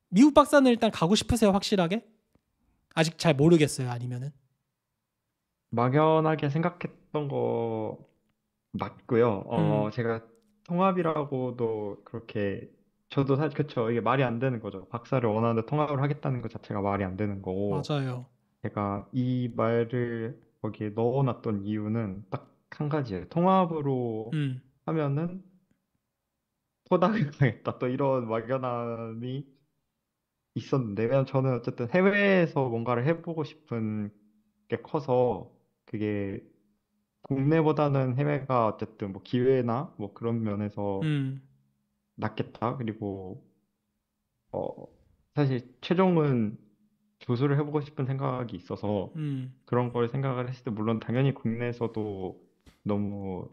미국 박사는 일단 가고 싶으세요, 확실하게? 아직 잘 모르겠어요. 아니면은 막연하게 생각했던 거 맞고요. 어, 음. 제가 통합이라고도 그렇게 저도 사실 그쵸 이게 말이 안 되는 거죠. 박사를 원하는데 통합을 하겠다는 것 자체가 말이 안 되는 거고 맞아요. 제가 이 말을 거기에 넣어놨던 이유는 딱 한 가지예요. 통합으로 음. 하면은 포닥을 당했다 또 이런 막연함이 있었는데 왜냐 저는 어쨌든 해외에서 뭔가를 해보고 싶은 게 커서 그게 국내보다는 해외가 어쨌든 뭐 기회나 뭐 그런 면에서 음, 낫겠다. 그리고 어 사실 최종은 조수를 해보고 싶은 생각이 있어서 음, 그런 걸 생각을 했을 때 물론 당연히 국내에서도 너무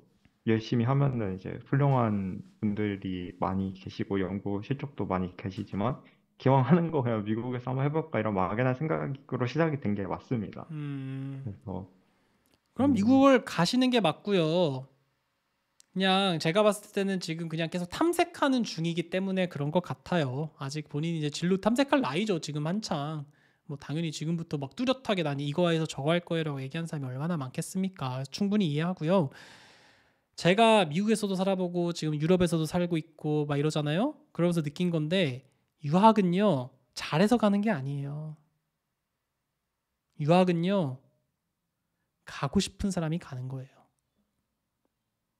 열심히 하면은 이제 훌륭한 분들이 많이 계시고 연구 실적도 많이 계시지만 기왕하는 거 그냥 미국에서 한번 해볼까 이런 막연한 생각으로 시작이 된 게 맞습니다. 음, 음. 그래서 그럼 음. 미국을 가시는 게 맞고요. 그냥 제가 봤을 때는 지금 그냥 계속 탐색하는 중이기 때문에 그런 것 같아요. 아직 본인이 이제 진로 탐색할 나이죠. 지금 한창. 뭐 당연히 지금부터 막 뚜렷하게 난 이거 에서 저거 할 거예요라고 얘기한 사람이 얼마나 많겠습니까? 충분히 이해하고요. 제가 미국에서도 살아보고 지금 유럽에서도 살고 있고 막 이러잖아요. 그러면서 느낀 건데 유학은요, 잘해서 가는 게 아니에요. 유학은요, 가고 싶은 사람이 가는 거예요.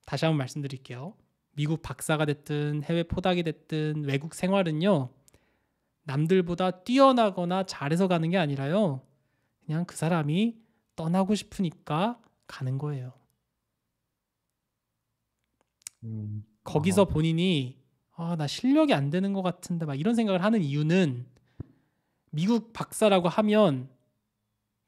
다시 한번 말씀드릴게요. 미국 박사가 됐든 해외 포닥이 됐든 외국 생활은요, 남들보다 뛰어나거나 잘해서 가는 게 아니라요, 그냥 그 사람이 떠나고 싶으니까 가는 거예요. 음, 거기서 어. 본인이 아, 나 실력이 안 되는 것 같은데 막 이런 생각을 하는 이유는 미국 박사라고 하면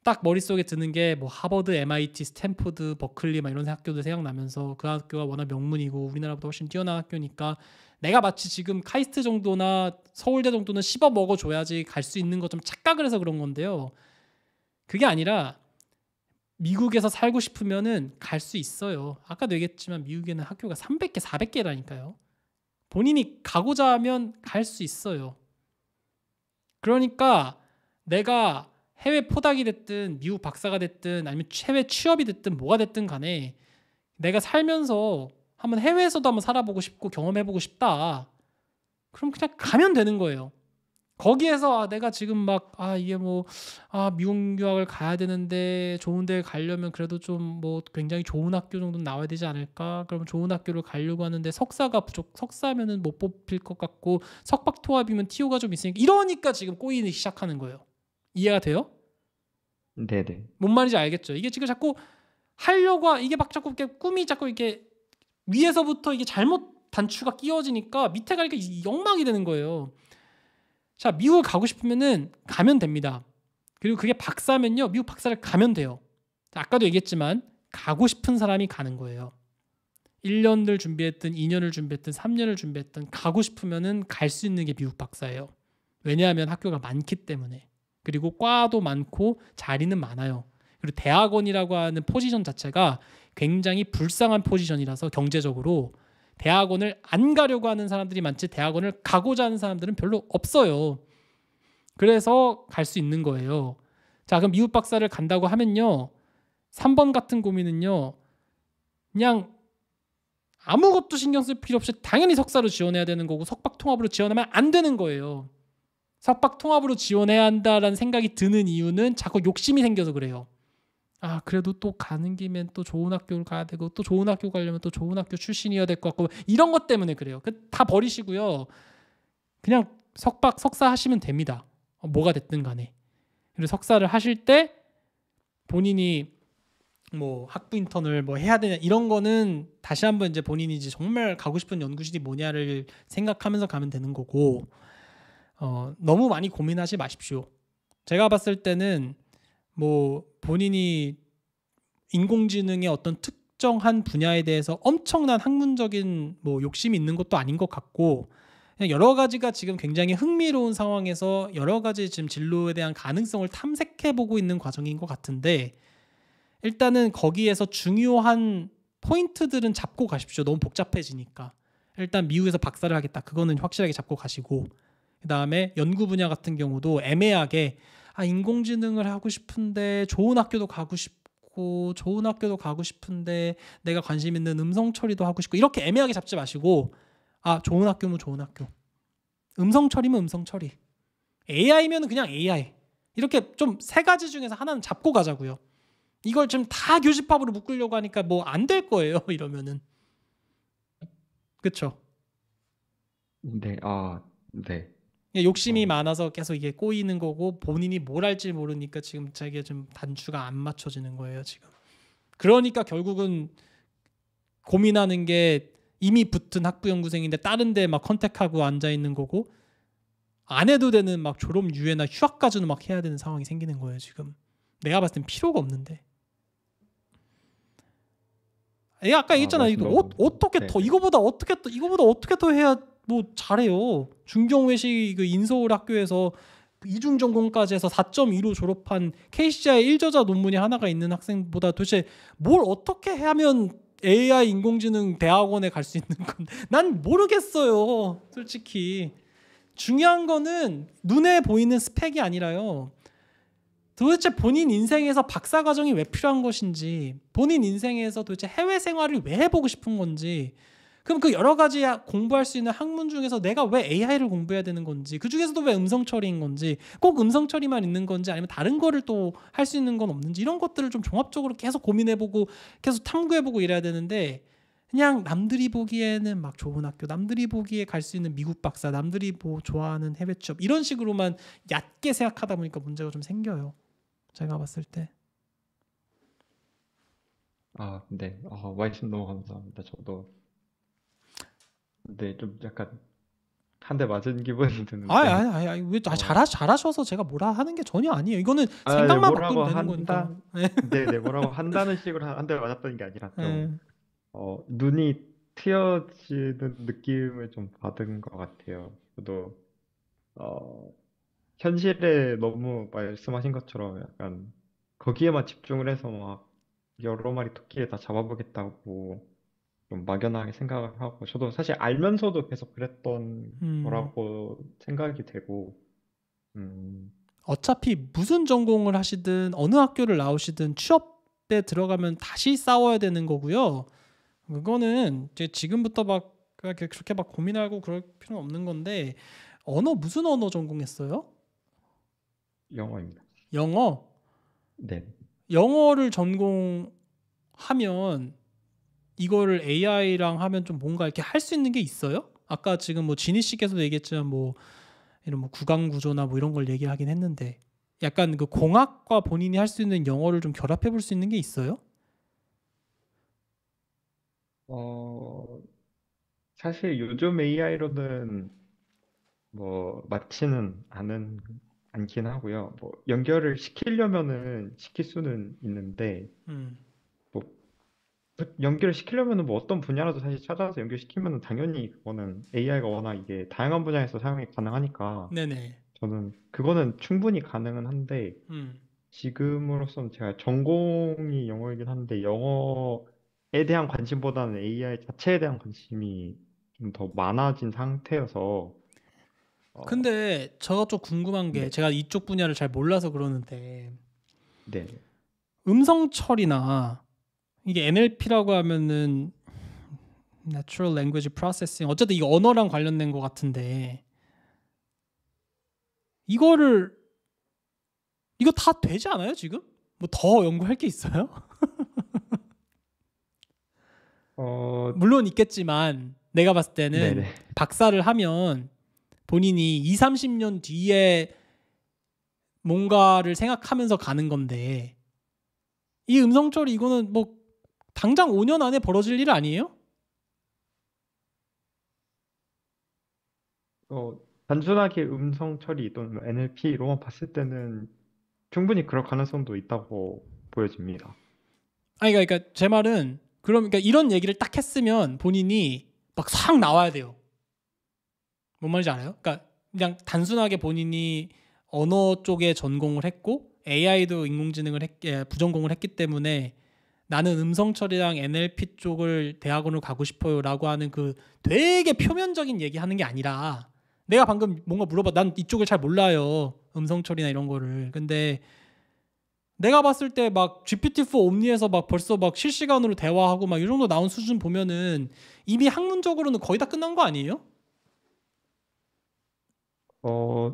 딱 머릿속에 드는 게 뭐 하버드, MIT, 스탠포드, 버클리 막 이런 학교들 생각나면서 그 학교가 워낙 명문이고 우리나라보다 훨씬 뛰어난 학교니까 내가 마치 지금 카이스트 정도나 서울대 정도는 씹어 먹어 줘야지 갈 수 있는 것좀 착각을 해서 그런 건데요. 그게 아니라 미국에서 살고 싶으면은 갈 수 있어요. 아까도 얘기했지만 미국에는 학교가 300개, 400개라니까요. 본인이 가고자 하면 갈 수 있어요. 그러니까 내가 해외 포닥이 됐든 미국 박사가 됐든 아니면 해외 취업이 됐든 뭐가 됐든 간에 내가 살면서 한번 해외에서도 한번 살아보고 싶고 경험해보고 싶다. 그럼 그냥 가면 되는 거예요. 거기에서 아, 내가 지금 막 아 이게 뭐 아 미국 유학을 가야 되는데 좋은 데 가려면 그래도 좀 뭐 굉장히 좋은 학교 정도는 나와야 되지 않을까? 그럼 좋은 학교를 가려고 하는데 석사가 부족 석사면은 못 뽑힐 것 같고 석박 토합이면 티오가 좀 있으니까 이러니까 지금 꼬이는 시작하는 거예요. 이해가 돼요? 네, 네. 뭔 말인지 알겠죠? 이게 지금 자꾸 하려고 이게 막 자꾸 이렇게 꿈이 자꾸 이렇게 위에서부터 이게 잘못 단추가 끼워지니까 밑에 가니까 역망이 되는 거예요. 자, 미국을 가고 싶으면은 가면 됩니다. 그리고 그게 박사면요. 미국 박사를 가면 돼요. 아까도 얘기했지만 가고 싶은 사람이 가는 거예요. 1년을 준비했든 2년을 준비했든 3년을 준비했든 가고 싶으면은 갈 수 있는 게 미국 박사예요. 왜냐하면 학교가 많기 때문에. 그리고 과도 많고 자리는 많아요. 그리고 대학원이라고 하는 포지션 자체가 굉장히 불쌍한 포지션이라서 경제적으로 대학원을 안 가려고 하는 사람들이 많지 대학원을 가고자 하는 사람들은 별로 없어요. 그래서 갈 수 있는 거예요. 자, 그럼 미국 박사를 간다고 하면요. 3번 같은 고민은요. 그냥 아무것도 신경 쓸 필요 없이 당연히 석사로 지원해야 되는 거고 석박 통합으로 지원하면 안 되는 거예요. 석박 통합으로 지원해야 한다라는 생각이 드는 이유는 자꾸 욕심이 생겨서 그래요. 아 그래도 또 가는 김엔 또 좋은 학교를 가야 되고 또 좋은 학교 가려면 또 좋은 학교 출신이어야 될 것 같고 이런 것 때문에 그래요. 그 다 버리시고요. 그냥 석박 석사 하시면 됩니다. 어, 뭐가 됐든 간에. 그리고 석사를 하실 때 본인이 뭐 학부 인턴을 뭐 해야 되냐 이런 거는 다시 한번 이제 본인이 이제 정말 가고 싶은 연구실이 뭐냐를 생각하면서 가면 되는 거고 어, 너무 많이 고민하지 마십시오. 제가 봤을 때는 뭐 본인이 인공지능의 어떤 특정한 분야에 대해서 엄청난 학문적인 뭐 욕심이 있는 것도 아닌 것 같고 그냥 여러 가지가 지금 굉장히 흥미로운 상황에서 여러 가지 지금 진로에 대한 가능성을 탐색해 보고 있는 과정인 것 같은데 일단은 거기에서 중요한 포인트들은 잡고 가십시오. 너무 복잡해지니까. 일단 미국에서 박사를 하겠다. 그거는 확실하게 잡고 가시고 그다음에 연구 분야 같은 경우도 애매하게 아 인공지능을 하고 싶은데 좋은 학교도 가고 싶고 좋은 학교도 가고 싶은데 내가 관심 있는 음성 처리도 하고 싶고 이렇게 애매하게 잡지 마시고 아 좋은 학교면 좋은 학교 음성 처리면 음성 처리 AI면 그냥 AI 이렇게 좀 세 가지 중에서 하나는 잡고 가자고요. 이걸 지금 다 교집합으로 묶으려고 하니까 뭐 안 될 거예요. 이러면은 그쵸 네, 아, 네. 욕심이 어. 많아서 계속 이게 꼬이는 거고 본인이 뭘 할지 모르니까 지금 자기가 좀 단추가 안 맞춰지는 거예요 지금. 그러니까 결국은 고민하는 게 이미 붙은 학부 연구생인데 다른 데막 컨택하고 앉아 있는 거고 안 해도 되는 막 졸업 유예나 휴학까지는 막 해야 되는 상황이 생기는 거예요 지금. 내가 봤을 땐 필요가 없는데. 애 예, 아까 아, 얘기했잖아. 아, 이거 어, 어떻게 네. 더 이거보다 어떻게 더 이거보다 어떻게 더 해야 뭐 잘해요. 중경외시 그 인서울 학교에서 이중 전공까지 해서 4.2로 졸업한 케이시아의 일저자 논문이 하나가 있는 학생보다 도대체 뭘 어떻게 하면 AI 인공지능 대학원에 갈 수 있는 건난 모르겠어요. 솔직히 중요한 거는 눈에 보이는 스펙이 아니라요. 도대체 본인 인생에서 박사 과정이 왜 필요한 것인지, 본인 인생에서 도대체 해외 생활을 왜 해보고 싶은 건지, 그럼 그 여러 가지 공부할 수 있는 학문 중에서 내가 왜 AI를 공부해야 되는 건지 그 중에서도 왜 음성 처리인 건지 꼭 음성 처리만 있는 건지 아니면 다른 거를 또 할 수 있는 건 없는지 이런 것들을 좀 종합적으로 계속 고민해보고 계속 탐구해보고 이래야 되는데 그냥 남들이 보기에는 막 좋은 학교, 남들이 보기에 갈 수 있는 미국 박사, 남들이 뭐 좋아하는 해외 취업 이런 식으로만 얕게 생각하다 보니까 문제가 좀 생겨요. 제가 봤을 때. 아, 네. 어, 아, 와이신 너무 감사합니다. 저도 네, 좀 약간 한 대 맞은 기분이 드는데. 아니 아니 아니, 아니 왜 어. 잘하 잘하셔서 제가 뭐라 하는 게 전혀 아니에요. 이거는 아, 네, 생각만 네, 바꾸면 되는 한다, 거니까. 네. 네, 네 뭐라고 한다는 식으로 한 대 맞았다는 게 아니라 좀 네. 어, 눈이 트여지는 느낌을 좀 받은 것 같아요. 저도 어, 현실에 너무 말씀하신 것처럼 약간 거기에만 집중을 해서 막 여러 마리 토끼를 다 잡아보겠다고 좀 막연하게 생각을 하고 저도 사실 알면서도 계속 그랬던 음. 거라고 생각이 되고 음, 어차피 무슨 전공을 하시든 어느 학교를 나오시든 취업에 들어가면 다시 싸워야 되는 거고요. 그거는 이제 지금부터 막 그렇게 막 고민하고 그럴 필요는 없는 건데 언어 무슨 언어 전공했어요? 영어입니다. 영어? 네. 영어를 전공하면 이거를 AI랑 하면 좀 뭔가 이렇게 할 수 있는 게 있어요? 아까 지금 뭐 지니 씨께서도 얘기했지만 뭐 이런 뭐 구강 구조나 뭐 이런 걸 얘기하긴 했는데 약간 그 공학과 본인이 할 수 있는 영어를 좀 결합해 볼 수 있는 게 있어요? 어 사실 요즘 AI로는 뭐 맞지는 않은 않긴 하고요. 뭐 연결을 시키려면은 시킬 수는 있는데 음. 연결시키려면 뭐 어떤 분야라도 사실 찾아서 연결시키면 당연히 그거는 AI가 워낙 이게 다양한 분야에서 사용이 가능하니까 네네. 저는 그거는 충분히 가능은 한데 음. 지금으로서는 제가 전공이 영어이긴 한데 영어에 대한 관심보다는 AI 자체에 대한 관심이 좀 더 많아진 상태여서 어. 근데 제가 좀 궁금한 게 네. 제가 이쪽 분야를 잘 몰라서 그러는데 네. 음성 처리나 이게 NLP라고 하면은 Natural Language Processing 어쨌든 이 언어랑 관련된 것 같은데 이거를 이거 다 되지 않아요 지금? 뭐 더 연구할 게 있어요? 어... 물론 있겠지만 내가 봤을 때는 네네. 박사를 하면 본인이 2, 30년 뒤에 뭔가를 생각하면서 가는 건데 이 음성 처리 이거는 뭐 당장 5년 안에 벌어질 일 아니에요? 어, 단순하게 음성 처리 또는 NLP로만 뭐 봤을 때는 충분히 그럴 가능성도 있다고 보여집니다. 아니 그러니까, 그러니까 제 말은 그러니까 이런 얘기를 딱 했으면 본인이 막싹 나와야 돼요. 뭔 말인지 알아요? 그러니까 그냥 단순하게 본인이 언어 쪽에 전공을 했고 AI도 인공지능을 했, 예, 부전공을 했기 때문에 나는 음성 처리랑 NLP 쪽을 대학원으로 가고 싶어요라고 하는 그 되게 표면적인 얘기 하는 게 아니라 내가 방금 뭔가 물어봐 난 이쪽을 잘 몰라요 음성 처리나 이런 거를 근데 내가 봤을 때 막 GPT-4 옴니에서 막 벌써 막 실시간으로 대화하고 막이 정도 나온 수준 보면은 이미 학문적으로는 거의 다 끝난 거 아니에요? 어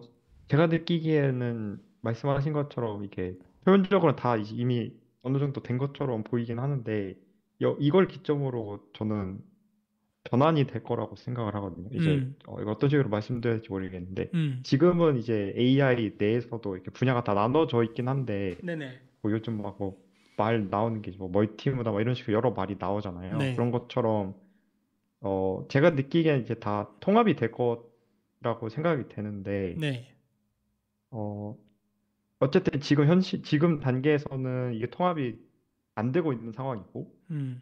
제가 느끼기에는 말씀하신 것처럼 이게 표면적으로 다 이미 어느 정도 된 것처럼 보이긴 하는데 여, 이걸 기점으로 저는 변환이 될 거라고 생각을 하거든요. 이제 음. 어, 이거 어떤 식으로 말씀드릴지 려야 모르겠는데 음. 지금은 이제 AI 내에서도 이렇게 분야가 다 나눠져 있긴 한데 네네. 뭐 요즘 막뭐말 나오는 게 뭐 멀티무다 뭐 이런 식으로 여러 말이 나오잖아요. 네. 그런 것처럼 어 제가 느끼기엔 이제 다 통합이 될 거라고 생각이 되는데 네. 어 어쨌든 지금 현실 지금 단계에서는 이게 통합이 안 되고 있는 상황이고 음.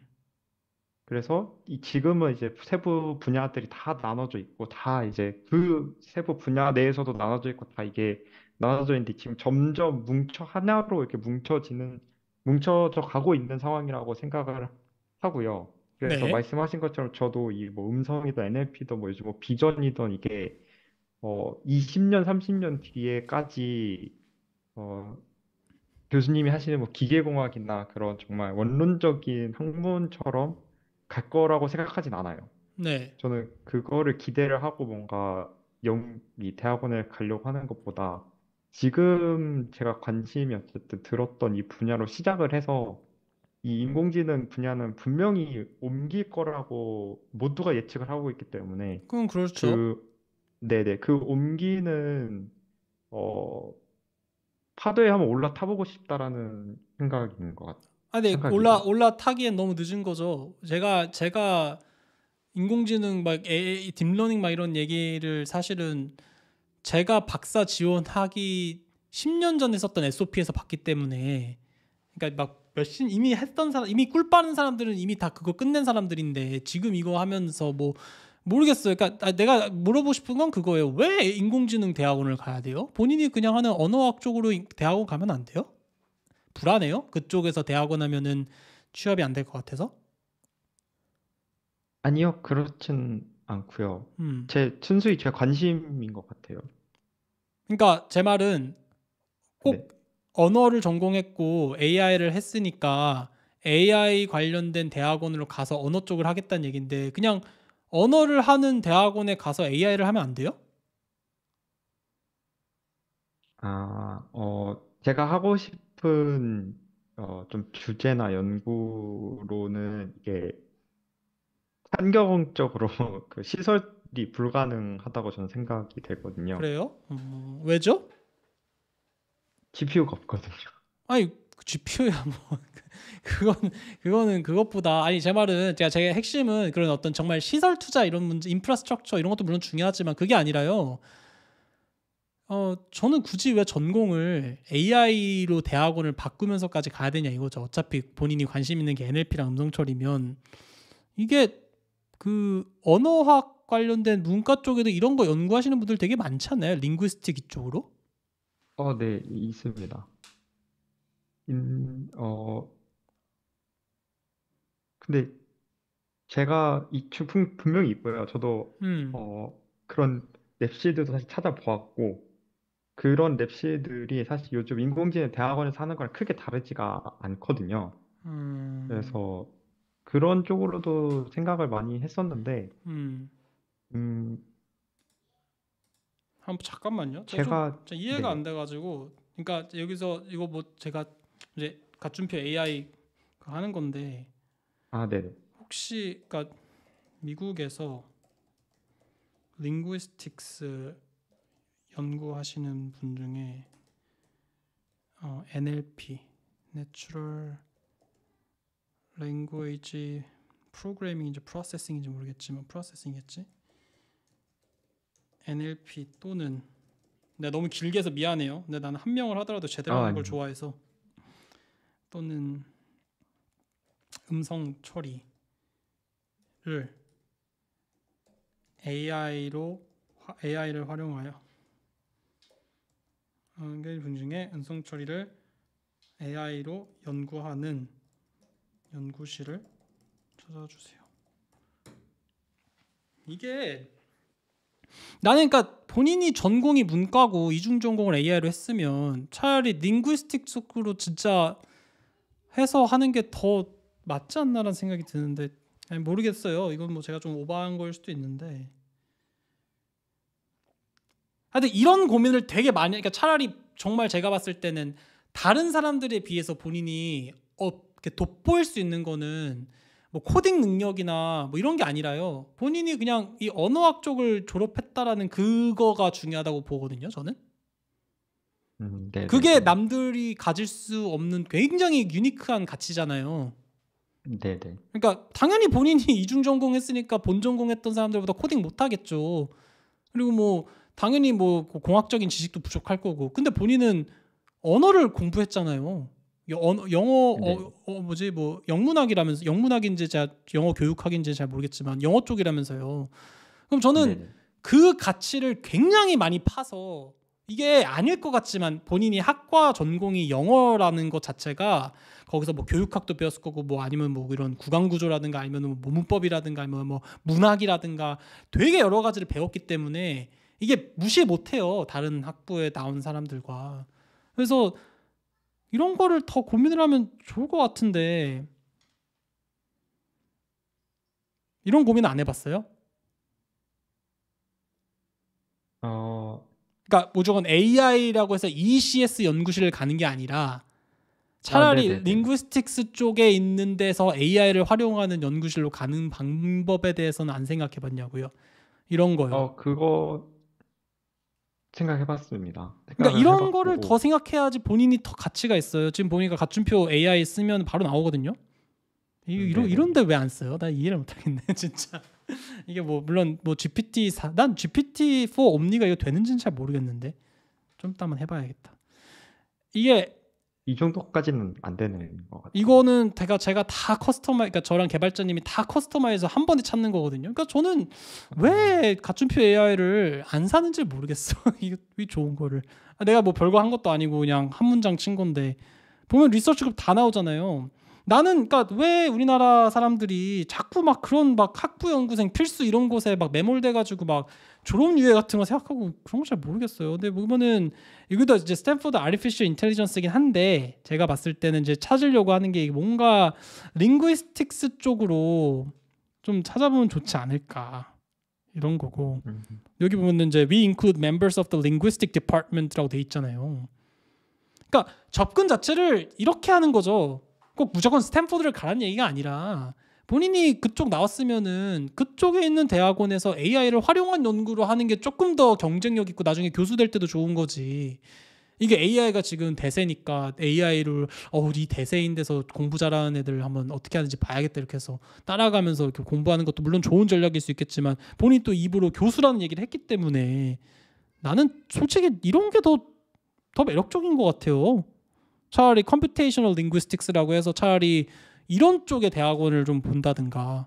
그래서 이 지금은 이제 세부 분야들이 다 나눠져 있고 다 이제 그 세부 분야 내에서도 나눠져 있고 다 이게 나눠져 있는데 지금 점점 뭉쳐 하나로 이렇게 뭉쳐지는 뭉쳐져 가고 있는 상황이라고 생각을 하고요. 그래서 네. 말씀하신 것처럼 저도 이 뭐 음성이든 NLP든 뭐 요즘 뭐 비전이든 이게 어 20년 30년 뒤에까지 어, 교수님이 하시는 뭐 기계공학이나 그런 정말 원론적인 학문처럼 갈 거라고 생각하진 않아요. 네. 저는 그거를 기대를 하고 뭔가 영이 대학원에 가려고 하는 것보다 지금 제가 관심이 어쨌든 들었던 이 분야로 시작을 해서 이 인공지능 분야는 분명히 옮길 거라고 모두가 예측을 하고 있기 때문에 그건 그렇죠. 그 네네 그 옮기는 어 파도에 한번 올라타보고 싶다라는 생각인 것 같아요. 아니 네, 올라 올라타기엔 너무 늦은 거죠. 제가 제가 인공지능 막 AI, 딥러닝 막 이런 얘기를 사실은 제가 박사 지원하기 10년 전에 썼던 SOP에서 봤기 때문에 그러니까 막 몇 신 이미 했던 사람 이미 꿀 빠는 사람들은 이미 다 그거 끝낸 사람들인데 지금 이거 하면서 뭐 모르겠어요. 그러니까 아, 내가 물어보고 싶은 건 그거예요. 왜 인공지능 대학원을 가야 돼요? 본인이 그냥 하는 언어학 쪽으로 대학원 가면 안 돼요? 불안해요? 그쪽에서 대학원 하면은 취업이 안 될 것 같아서? 아니요, 그렇진 않고요. 음. 제 순수히 제 관심인 것 같아요. 그러니까 제 말은 꼭 네. 언어를 전공했고 AI를 했으니까 AI 관련된 대학원으로 가서 언어 쪽을 하겠다는 얘기인데 그냥 언어를 하는 대학원에 가서 AI를 하면 안 돼요? 아, 어, 제가 하고 싶은 어, 좀 주제나 연구로는 이게 환경적으로 그 시설이 불가능하다고 저는 생각이 되거든요. 그래요? 음, 왜죠? GPU가 없거든요. 아니 GPU야 뭐 그건 그거는 그것보다 아니 제 말은 제가 제 핵심은 그런 어떤 정말 시설 투자 이런 문제 인프라스트럭처 이런 것도 물론 중요하지만 그게 아니라요. 어 저는 굳이 왜 전공을 AI로 대학원을 바꾸면서까지 가야 되냐 이거죠. 어차피 본인이 관심 있는 게 NLP랑 음성 처리면 이게 그 언어학 관련된 문과 쪽에도 이런 거 연구하시는 분들 되게 많잖아요. 링구스틱 이쪽으로. 어, 네, 있습니다. 인어 근데 제가 이히분 분명히 있고요. 저도 음. 어 그런 랩시드도 사실 찾아 보았고 그런 랩시드들이 사실 요즘 인공지능 대학원에서 하는 거랑 크게 다르지가 않거든요. 음. 그래서 그런 쪽으로도 생각을 많이 했었는데 음. 음한 잠깐만요. 제가 제가 제가 이해가 네. 안 돼가지고, 그러니까 여기서 이거 뭐 제가 이제 가준표 AI 하는 건데 아 네. 혹시 그러니까 미국에서 링구이스틱스 연구하시는 분 중에 어, NLP (Natural Language Programming인지 프로세싱인지 모르겠지만 프로세싱이겠지 뭐 NLP 또는 내가 너무 길게 해 미안해요. 근데 나는 한 명을 하더라도 제대로 아, 하는 아니 좋아해서 또는 음성 처리를 AI로 AI를 활용하여 어, 한개분 중에 음성 처리를 AI로 연구하는 연구실을 찾아주세요. 이게 나는 그러니까 본인이 전공이 문과고 이중 전공을 AI로 했으면 차라리 링구스틱 쪽으로 진짜 해서 하는 게 더 맞지 않나라는 생각이 드는데 모르겠어요. 이건 뭐 제가 좀 오버한 걸 수도 있는데. 하여튼 아, 이런 고민을 되게 많이 그러니까 차라리 정말 제가 봤을 때는 다른 사람들에 비해서 본인이 어, 이렇게 돋보일 수 있는 거는 뭐 코딩 능력이나 뭐 이런 게 아니라요. 본인이 그냥 이 언어학 쪽을 졸업했다라는 그거가 중요하다고 보거든요. 저는. 음, 네, 네, 그게 네. 남들이 가질 수 없는 굉장히 유니크한 가치잖아요. 네네. 그러니까 당연히 본인이 이중 전공했으니까 본 전공했던 사람들보다 코딩 못하겠죠. 그리고 뭐 당연히 뭐 공학적인 지식도 부족할 거고. 근데 본인은 언어를 공부했잖아요. 언어, 영어 네. 어, 어, 뭐지 뭐 영문학이라면서 영문학인지 제가 영어 교육학인지 잘 모르겠지만 영어 쪽이라면서요. 그럼 저는 네네. 그 가치를 굉장히 많이 파서 이게 아닐 것 같지만 본인이 학과 전공이 영어라는 것 자체가 거기서 뭐 교육학도 배웠을 거고 뭐 아니면 뭐 이런 구강 구조라든가 아니면 뭐 문법이라든가 아니면 뭐 문학이라든가 되게 여러 가지를 배웠기 때문에 이게 무시 못 해요. 다른 학부에 나온 사람들과. 그래서 이런 거를 더 고민을 하면 좋을 것 같은데 이런 고민 안 해봤어요? 그러니까 무조건 AI라고 해서 ECS 연구실을 가는 게 아니라 차라리 아, 링구스틱스 네, 네, 네. 쪽에 있는 데서 AI를 활용하는 연구실로 가는 방법에 대해서는 안 생각해 봤냐고요. 이런 거요. 어, 그거 생각해 봤습니다. 그러니까 이런 해봤고. 거를 더 생각해야지 본인이 더 가치가 있어요. 지금 보니까 가준표 AI 쓰면 바로 나오거든요. 이, 런 이런데 왜 안 써요? 나 이해를 못 하겠네, 진짜. 이게 뭐 물론 뭐 GPT 4, 난 GPT 4 옴니가 이거 되는지는 잘 모르겠는데 좀따면 해봐야겠다. 이게 이 정도까지는 안 되는 것 같아요. 이거는 제가 제가 다 커스터마, 이 그러니까 저랑 개발자님이 다 커스터마해서 이한 번에 찾는 거거든요. 그러니까 저는 왜 가춘표 AI를 안 사는지 모르겠어. 이게 좋은 거를 아, 내가 뭐 별거 한 것도 아니고 그냥 한 문장 친 건데 보면 리서치급 다 나오잖아요. 나는 그러니까 왜 우리나라 사람들이 자꾸 막 그런 막 학부 연구생 필수 이런 곳에 막 매몰돼 가지고 막 졸업 유예 같은 거 생각하고 그런 거 잘 모르겠어요. 근데 보면은 이것도 이제 스탠퍼드 아리피셜 인텔리전스긴 한데 제가 봤을 때는 이제 찾으려고 하는 게 뭔가 링구이스틱스 쪽으로 좀 찾아보면 좋지 않을까 이런 거고 여기 보면은 이제 we include members of the linguistic department라고 돼 있잖아요. 그러니까 접근 자체를 이렇게 하는 거죠. 꼭 무조건 스탠포드를 가라는 얘기가 아니라 본인이 그쪽 나왔으면은 그쪽에 있는 대학원에서 AI를 활용한 연구로 하는 게 조금 더 경쟁력 있고 나중에 교수 될 때도 좋은 거지. 이게 AI가 지금 대세니까 AI를 어이 우 대세인 데서 공부 잘하는 애들 한번 어떻게 하는지 봐야겠다 이렇게 해서 따라가면서 이렇게 공부하는 것도 물론 좋은 전략일 수 있겠지만 본인 또 입으로 교수라는 얘기를 했기 때문에 나는 솔직히 이런 게 더 더 매력적인 것 같아요. 차라리 컴퓨테이셔널 링구스틱스라고 해서 차라리 이런 쪽의 대학원을 좀 본다든가.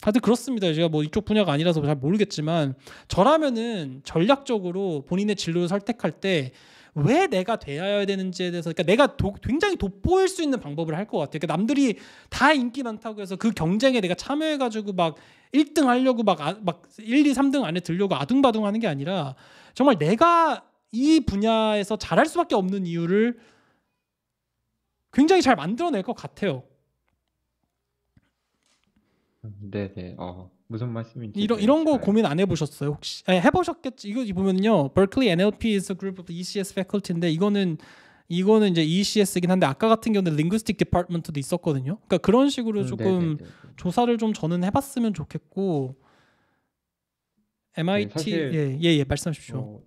다튼 그렇습니다. 제가 뭐 이쪽 분야가 아니라서 잘 모르겠지만 저라면은 전략적으로 본인의 진로를 선택할 때 왜 내가 되어야 되는지에 대해서 그러니까 내가 도, 굉장히 돋보일 수 있는 방법을 할 것 같아요. 그러니까 남들이 다 인기 많다고 해서 그 경쟁에 내가 참여해가지고 막 1등 하려고 막, 아, 막 1, 2, 3등 안에 들려고 아둥바둥 하는 게 아니라 정말 내가 이 분야에서 잘할 수밖에 없는 이유를 굉장히 잘 만들어낼 것 같아요. 네네. 어 무슨 말씀인지 이런 이런 거 고민 안 해보셨어요 혹시? 네, 해보셨겠지. 이거 보면요, Berkeley NLP is a group of ECS e faculty인데 이거는 이거는 이제 ECS긴 한데 아까 같은 경우는 linguistic department도 있었거든요. 그러니까 그런 식으로 음, 조금 네네네. 조사를 좀 저는 해봤으면 좋겠고 MIT 예예 네, 예, 예, 예, 말씀하십시오. 어,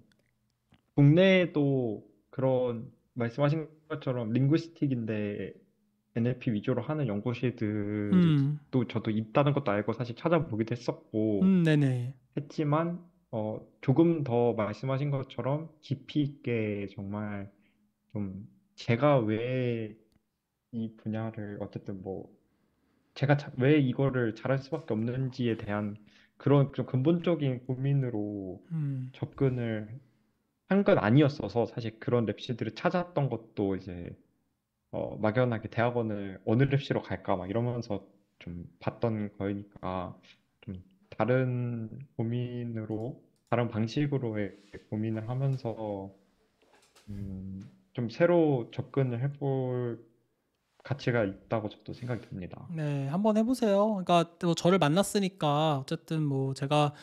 국내에도 그런 말씀하신 것처럼 링구스틱인데 NLP 위주로 하는 연구실들도 음. 저도 있다는 것도 알고 사실 찾아보기도 했었고 음, 네네. 했지만 어, 조금 더 말씀하신 것처럼 깊이 있게 정말 좀 제가 왜 이 분야를 어쨌든 뭐 제가 자- 왜 이거를 잘할 수밖에 없는지에 대한 그런 좀 근본적인 고민으로 음. 접근을 한건 아니었어서 사실 그런 랩시들을 찾았던 것도 이제 어, 막연하게 대학원을 어느 랩시로 갈까 막 이러면서 좀 봤던 거니까 좀 다른 고민으로 다른 방식으로의 고민을 하면서 음, 좀 새로 접근을 해볼 가치가 있다고 저도 생각이 듭니다. 네, 한번 해보세요. 그러니까 또 저를 만났으니까 어쨌든 뭐 제가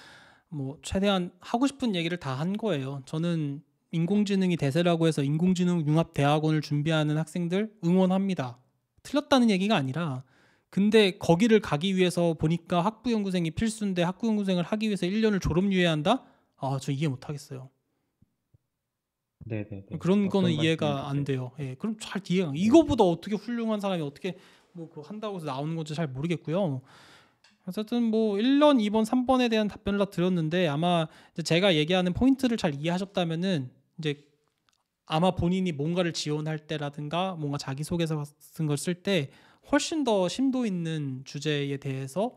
뭐 최대한 하고 싶은 얘기를 다 한 거예요. 저는 인공지능이 대세라고 해서 인공지능 융합 대학원을 준비하는 학생들 응원합니다. 틀렸다는 얘기가 아니라 근데 거기를 가기 위해서 보니까 학부 연구생이 필수인데 학부 연구생을 하기 위해서 1년을 졸업 유예한다? 아, 저 이해 못 하겠어요. 네, 네. 그런 거는 이해가 안 돼요. 예. 그럼 잘 이해가. 이거보다 어떻게 훌륭한 사람이 어떻게 뭐 그 한다고 해서 나오는 건지 잘 모르겠고요. 어쨌든 뭐 1번, 2번, 3번에 대한 답변을 다 드렸는데 아마 제가 얘기하는 포인트를 잘 이해하셨다면은 이제 아마 본인이 뭔가를 지원할 때라든가 뭔가 자기소개서 같은 걸 쓸 때 훨씬 더 심도 있는 주제에 대해서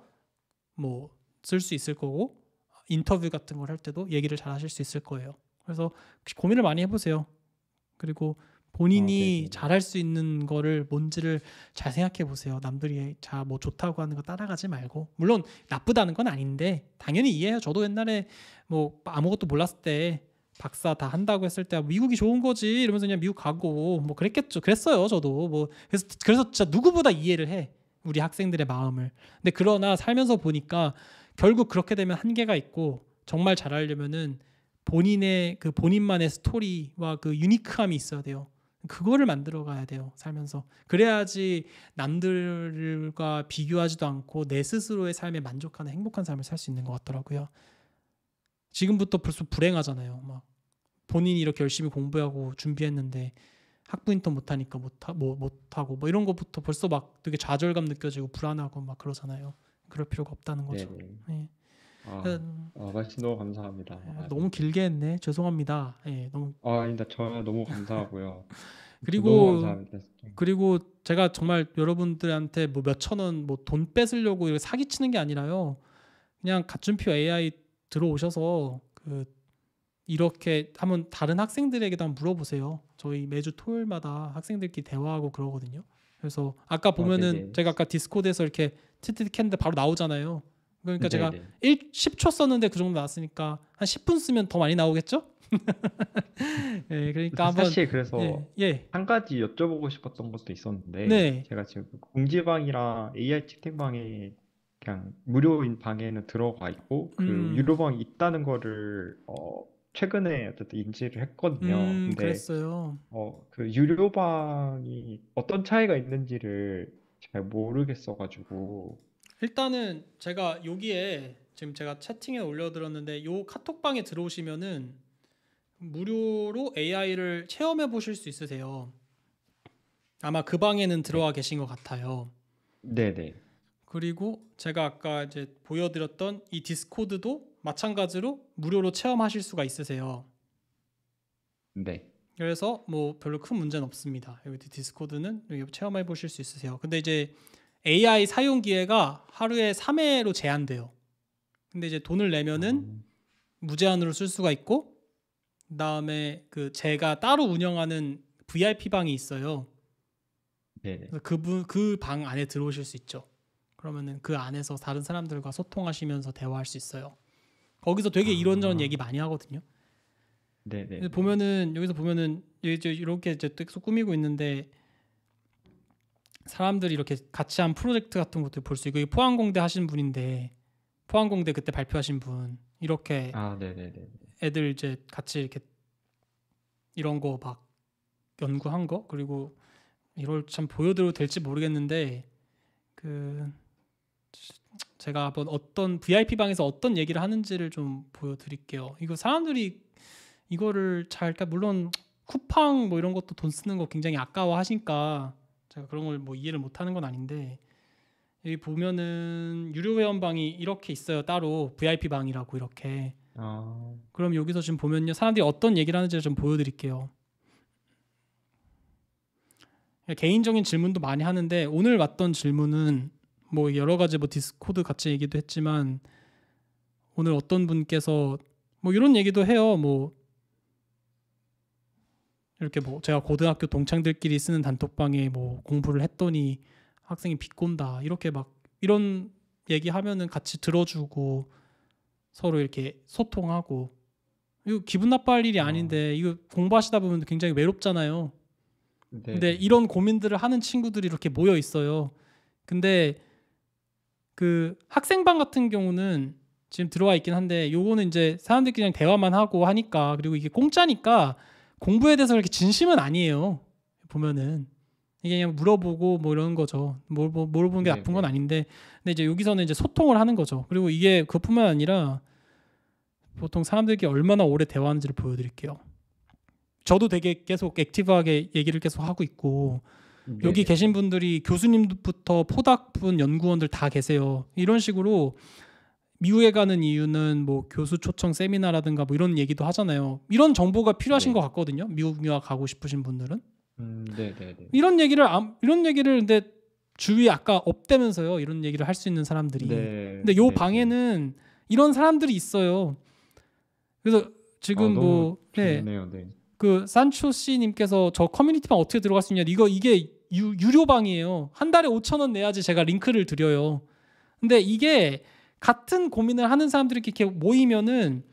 뭐 쓸 수 있을 거고 인터뷰 같은 걸 할 때도 얘기를 잘 하실 수 있을 거예요. 그래서 고민을 많이 해보세요. 그리고 본인이 어, 잘할 수 있는 거를 뭔지를 잘 생각해 보세요. 남들이 자뭐 좋다고 하는 거 따라가지 말고 물론 나쁘다는 건 아닌데 당연히 이해해요. 저도 옛날에 뭐 아무것도 몰랐을 때 박사 다 한다고 했을 때 미국이 좋은 거지 이러면서 그냥 미국 가고 뭐 그랬겠죠. 그랬어요 저도 뭐 그래서 그래서 진짜 누구보다 이해를 해 우리 학생들의 마음을. 근데 그러나 살면서 보니까 결국 그렇게 되면 한계가 있고 정말 잘하려면은 본인의 그 본인만의 스토리와 그 유니크함이 있어야 돼요. 그거를 만들어 가야 돼요. 살면서. 그래야지 남들과 비교하지도 않고 내 스스로의 삶에 만족하는 행복한 삶을 살 수 있는 것 같더라고요. 지금부터 벌써 불행하잖아요. 막 본인이 이렇게 열심히 공부하고 준비했는데 학부 인턴 못 하니까 못 뭐, 못하고 뭐 이런 것부터 벌써 막 되게 좌절감 느껴지고 불안하고 막 그러잖아요. 그럴 필요가 없다는 거죠. 네. 네. 아, 그, 아, 말씀 너무 감사합니다. 어, 아, 너무 길게 했네. 죄송합니다. 예, 너무 아, 아닙니다. 저 너무 감사하고요. 그리고 그리고 제가 정말 여러분들한테 뭐 몇 천 원 뭐 돈 뺏으려고 사기 치는 게 아니라요. 그냥 갖춘표 AI 들어오셔서 그 이렇게 한번 다른 학생들에게도 한번 물어보세요. 저희 매주 토요일마다 학생들끼리 대화하고 그러거든요. 그래서 아까 아, 네, 보면은 아, 제가 아까 디스코드에서 이렇게 티티티 캔데 바로 나오잖아요. 그러니까 제가 네. 1, 10초 썼는데 그 정도 나왔으니까 한 10분 쓰면 더 많이 나오겠죠? 네, 그러니까 한번 사실 그래서 예, 예. 한 가지 여쭤보고 싶었던 것도 있었는데 네. 제가 지금 그 공지방이랑 AI 채팅방에 그냥 무료인 방에는 들어가 있고 그 음. 유료방이 있다는 거를 어 최근에 어쨌든 인지를 했거든요. 음, 근데 그랬어요. 어 그 유료방이 어떤 차이가 있는지를 잘 모르겠어가지고 일단은 제가 여기에 지금 제가 채팅에 올려드렸는데 요 카톡방에 들어오시면은 무료로 AI를 체험해 보실 수 있으세요. 아마 그 방에는 들어와 계신 것 같아요. 네네. 그리고 제가 아까 이제 보여드렸던 이 디스코드도 마찬가지로 무료로 체험하실 수가 있으세요. 네. 그래서 뭐 별로 큰 문제는 없습니다. 여기 디스코드는 여기 체험해 보실 수 있으세요. 근데 이제 AI 사용 기회가 하루에 3회로 제한돼요. 근데 이제 돈을 내면은 음. 무제한으로 쓸 수가 있고 그다음에 그 제가 따로 운영하는 VIP 방이 있어요. 네. 그분 그 그방 안에 들어오실 수 있죠. 그러면은 그 안에서 다른 사람들과 소통하시면서 대화할 수 있어요. 거기서 되게 아. 이런저런 아. 얘기 많이 하거든요. 네네. 네. 보면은 여기서 보면은 이제 이렇게 이제 뚝 꾸미고 있는데 사람들이 이렇게 같이 한 프로젝트 같은 것도 볼 수 있고 포항공대 하신 분인데 포항공대 그때 발표하신 분 이렇게 아, 애들 이제 같이 이렇게 이런 거 막 연구한 거 그리고 이걸 참 보여드려도 될지 모르겠는데 그 제가 한번 어떤 VIP 방에서 어떤 얘기를 하는지를 좀 보여드릴게요. 이거 사람들이 이거를 잘 그러니까 물론 쿠팡 뭐 이런 것도 돈 쓰는 거 굉장히 아까워하니까 제가 그런 걸 뭐 이해를 못하는 건 아닌데 여기 보면은 유료 회원방이 이렇게 있어요 따로 VIP 방이라고 이렇게. 어. 그럼 여기서 지금 보면요 사람들이 어떤 얘기를 하는지 좀 보여드릴게요. 개인적인 질문도 많이 하는데 오늘 왔던 질문은 뭐 여러 가지 뭐 디스코드 같이 얘기도 했지만 오늘 어떤 분께서 뭐 이런 얘기도 해요. 뭐 이렇게 뭐 제가 고등학교 동창들끼리 쓰는 단톡방에 뭐 공부를 했더니 학생이 비꼰다 이렇게 막 이런 얘기하면은 같이 들어주고 서로 이렇게 소통하고 이거 기분 나빠할 일이 아. 아닌데 어. 이거 공부하시다 보면 굉장히 외롭잖아요. 네. 근데 이런 고민들을 하는 친구들이 이렇게 모여 있어요. 근데 그 학생방 같은 경우는 지금 들어와 있긴 한데 요거는 이제 사람들끼리 대화만 하고 하니까 그리고 이게 공짜니까 공부에 대해서 그렇게 진심은 아니에요. 보면은 이게 그냥 물어보고 뭐 이런 거죠. 뭘 물어보는 게 네, 나쁜 건 네. 아닌데, 근데 이제 여기서는 이제 소통을 하는 거죠. 그리고 이게 그뿐만 아니라 보통 사람들끼리 얼마나 오래 대화하는지를 보여드릴게요. 저도 되게 계속 액티브하게 얘기를 계속 하고 있고 음, 네. 여기 네. 계신 분들이 교수님부터 포닥분 연구원들 다 계세요. 이런 식으로 미국에 가는 이유는 뭐 교수 초청 세미나라든가 뭐 이런 얘기도 하잖아요. 이런 정보가 필요하신 네. 것 같거든요. 미국 유학 가고 싶으신 분들은. 음, 네, 네, 네. 이런 얘기를 이런 얘기를 근데 주위 아까 없되면서요 이런 얘기를 할 수 있는 사람들이. 네, 근데 요 네, 네, 방에는 이런 사람들이 있어요. 그래서 지금 아, 뭐 네. 네. 그 산초 씨 님께서 저 커뮤니티방 어떻게 들어갈 수 있냐? 이거 이게 유, 유료방이에요. 한 달에 5천 원 내야지 제가 링크를 드려요. 근데 이게 같은 고민을 하는 사람들이 이렇게 모이면은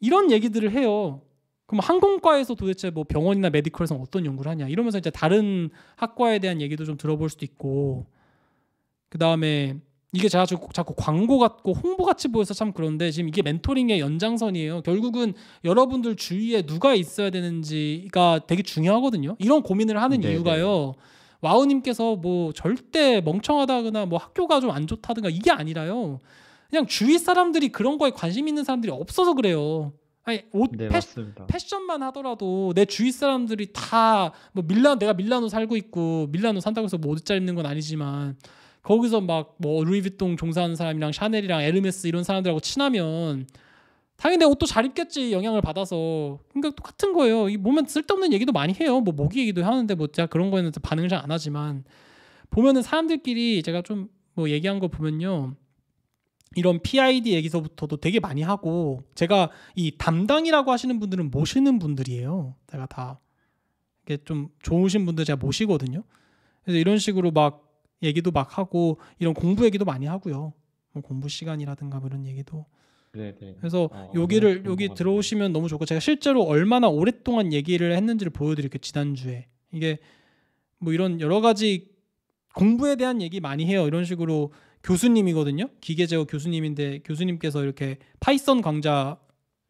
이런 얘기들을 해요. 그럼 항공과에서 도대체 뭐 병원이나 메디컬에서 어떤 연구를 하냐 이러면서 이제 다른 학과에 대한 얘기도 좀 들어볼 수도 있고 그 다음에 이게 자꾸 자꾸 광고 같고 홍보 같이 보여서 참 그런데 지금 이게 멘토링의 연장선이에요. 결국은 여러분들 주위에 누가 있어야 되는지가 되게 중요하거든요. 이런 고민을 하는 네네. 이유가요. 와우님께서 뭐 절대 멍청하다거나 뭐 학교가 좀 안 좋다든가 이게 아니라요. 그냥 주위 사람들이 그런 거에 관심 있는 사람들이 없어서 그래요. 아니 옷 네, 패션, 만 하더라도 내 주위 사람들이 다 뭐 밀라 내가 밀라노 살고 있고 밀라노 산다고 해서 뭐옷 잘 입는 건 아니지만 거기서 막 뭐 루이비통 종사하는 사람이랑 샤넬이랑 에르메스 이런 사람들하고 친하면 당연히 내 옷도 잘 입겠지 영향을 받아서 그러니까 똑같은 거예요. 이 보면 쓸데없는 얘기도 많이 해요. 뭐 모기 얘기도 하는데 뭐 제가 그런 거에는 반응을 잘 안 하지만 보면은 사람들끼리 제가 좀 뭐 얘기한 거 보면요. 이런 PID 얘기서부터도 되게 많이 하고 제가 이 담당이라고 하시는 분들은 모시는 분들이에요. 제가 다 이게 좀 좋으신 분들 제가 모시거든요. 그래서 이런 식으로 막 얘기도 막 하고 이런 공부 얘기도 많이 하고요. 뭐 공부 시간이라든가 뭐 이런 얘기도. 네네. 네. 그래서 아, 여기를 여기 들어오시면 너무 좋고 제가 실제로 얼마나 오랫동안 얘기를 했는지를 보여드릴게요. 지난 주에 이게 뭐 이런 여러 가지 공부에 대한 얘기 많이 해요. 이런 식으로 교수님이거든요. 기계제어 교수님인데 교수님께서 이렇게 파이썬 강좌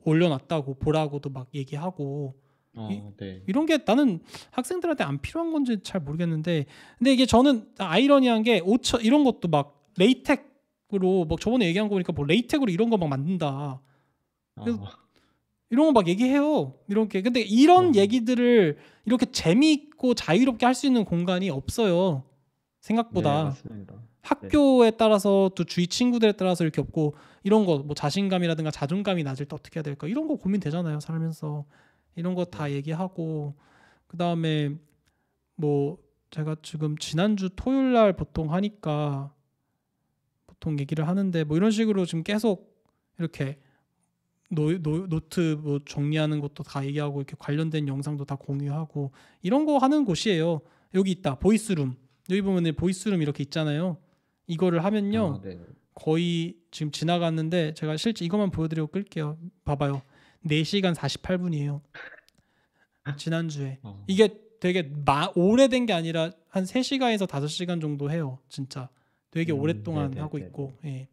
올려놨다고 보라고도 막 얘기하고 어, 네. 이, 런게 나는 학생들한테 안 필요한 건지 잘 모르겠는데 근데 이게 저는 아이러니한 게 5천 이런 것도 막 레이텍으로 막 저번에 얘기한 거 보니까 뭐 레이텍으로 이런 거 막 만든다. 어. 이런 거 막 얘기해요. 이런게 근데 이런 어. 얘기들을 이렇게 재미있고 자유롭게 할 수 있는 공간이 없어요. 생각보다. 네, 네. 학교에 따라서 또 주위 친구들에 따라서 이렇게 없고 이런 거 뭐 자신감이라든가 자존감이 낮을 때 어떻게 해야 될까 이런 거 고민되잖아요 살면서 이런 거다 네. 얘기하고 그 다음에 뭐 제가 지금 지난주 토요일 날 보통 하니까 보통 얘기를 하는데 뭐 이런 식으로 지금 계속 이렇게 노, 노, 노트 뭐 정리하는 것도 다 얘기하고 이렇게 관련된 영상도 다 공유하고 이런 거 하는 곳이에요 여기 있다 보이스룸 여기 보면 보이스룸 이렇게 있잖아요 이거를 하면요. 아, 네. 거의 지금 지나갔는데 제가 실제 이것만 보여드리고 끌게요. 봐봐요. 4시간 48분이에요. 지난주에. 어. 이게 되게 마, 오래된 게 아니라 한 3시간에서 5시간 정도 해요. 진짜. 되게 음, 오랫동안 네네, 네, 하고 네네. 있고. 예.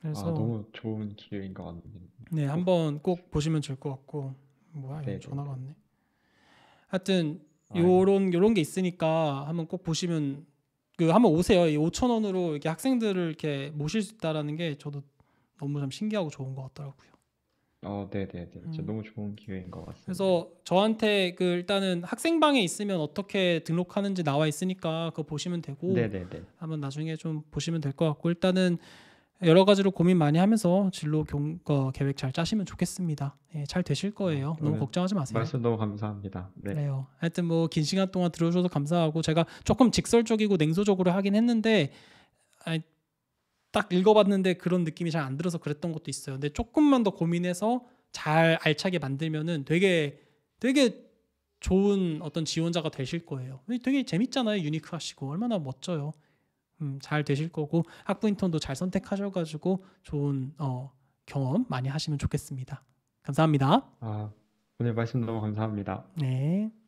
그래서 아, 너무 좋은 기회인 것 같네요. 네, 한번 꼭 보시면 좋을 것 같고. 뭐야, 네네. 전화가 왔네. 하여튼 요런 요런 게 있으니까 한번 꼭 보시면 그 한번 오세요. 이 5천 원으로 이렇게 학생들을 이렇게 모실 수 있다라는 게 저도 너무 참 신기하고 좋은 것 같더라고요. 어, 네, 네, 네. 진짜 음. 너무 좋은 기회인 것 같습니다. 그래서 저한테 그 일단은 학생방에 있으면 어떻게 등록하는지 나와 있으니까 그거 보시면 되고, 네, 네, 네. 한번 나중에 좀 보시면 될 것 같고 일단은 여러 가지로 고민 많이 하면서 진로 경, 어, 계획 잘 짜시면 좋겠습니다. 예, 잘 되실 거예요. 아, 너무 걱정하지 마세요. 말씀 너무 감사합니다. 네. 그래요. 하여튼 뭐긴 시간 동안 들어주셔서 감사하고 제가 조금 직설적이고 냉소적으로 하긴 했는데 아니, 딱 읽어봤는데 그런 느낌이 잘 안 들어서 그랬던 것도 있어요. 근데 조금만 더 고민해서 잘 알차게 만들면은 되게 되게 좋은 어떤 지원자가 되실 거예요. 되게 재밌잖아요. 유니크하시고 얼마나 멋져요. 음, 잘 되실 거고 학부 인턴도 잘 선택하셔가지고 좋은 어, 경험 많이 하시면 좋겠습니다. 감사합니다. 아, 오늘 말씀 너무 감사합니다. 네.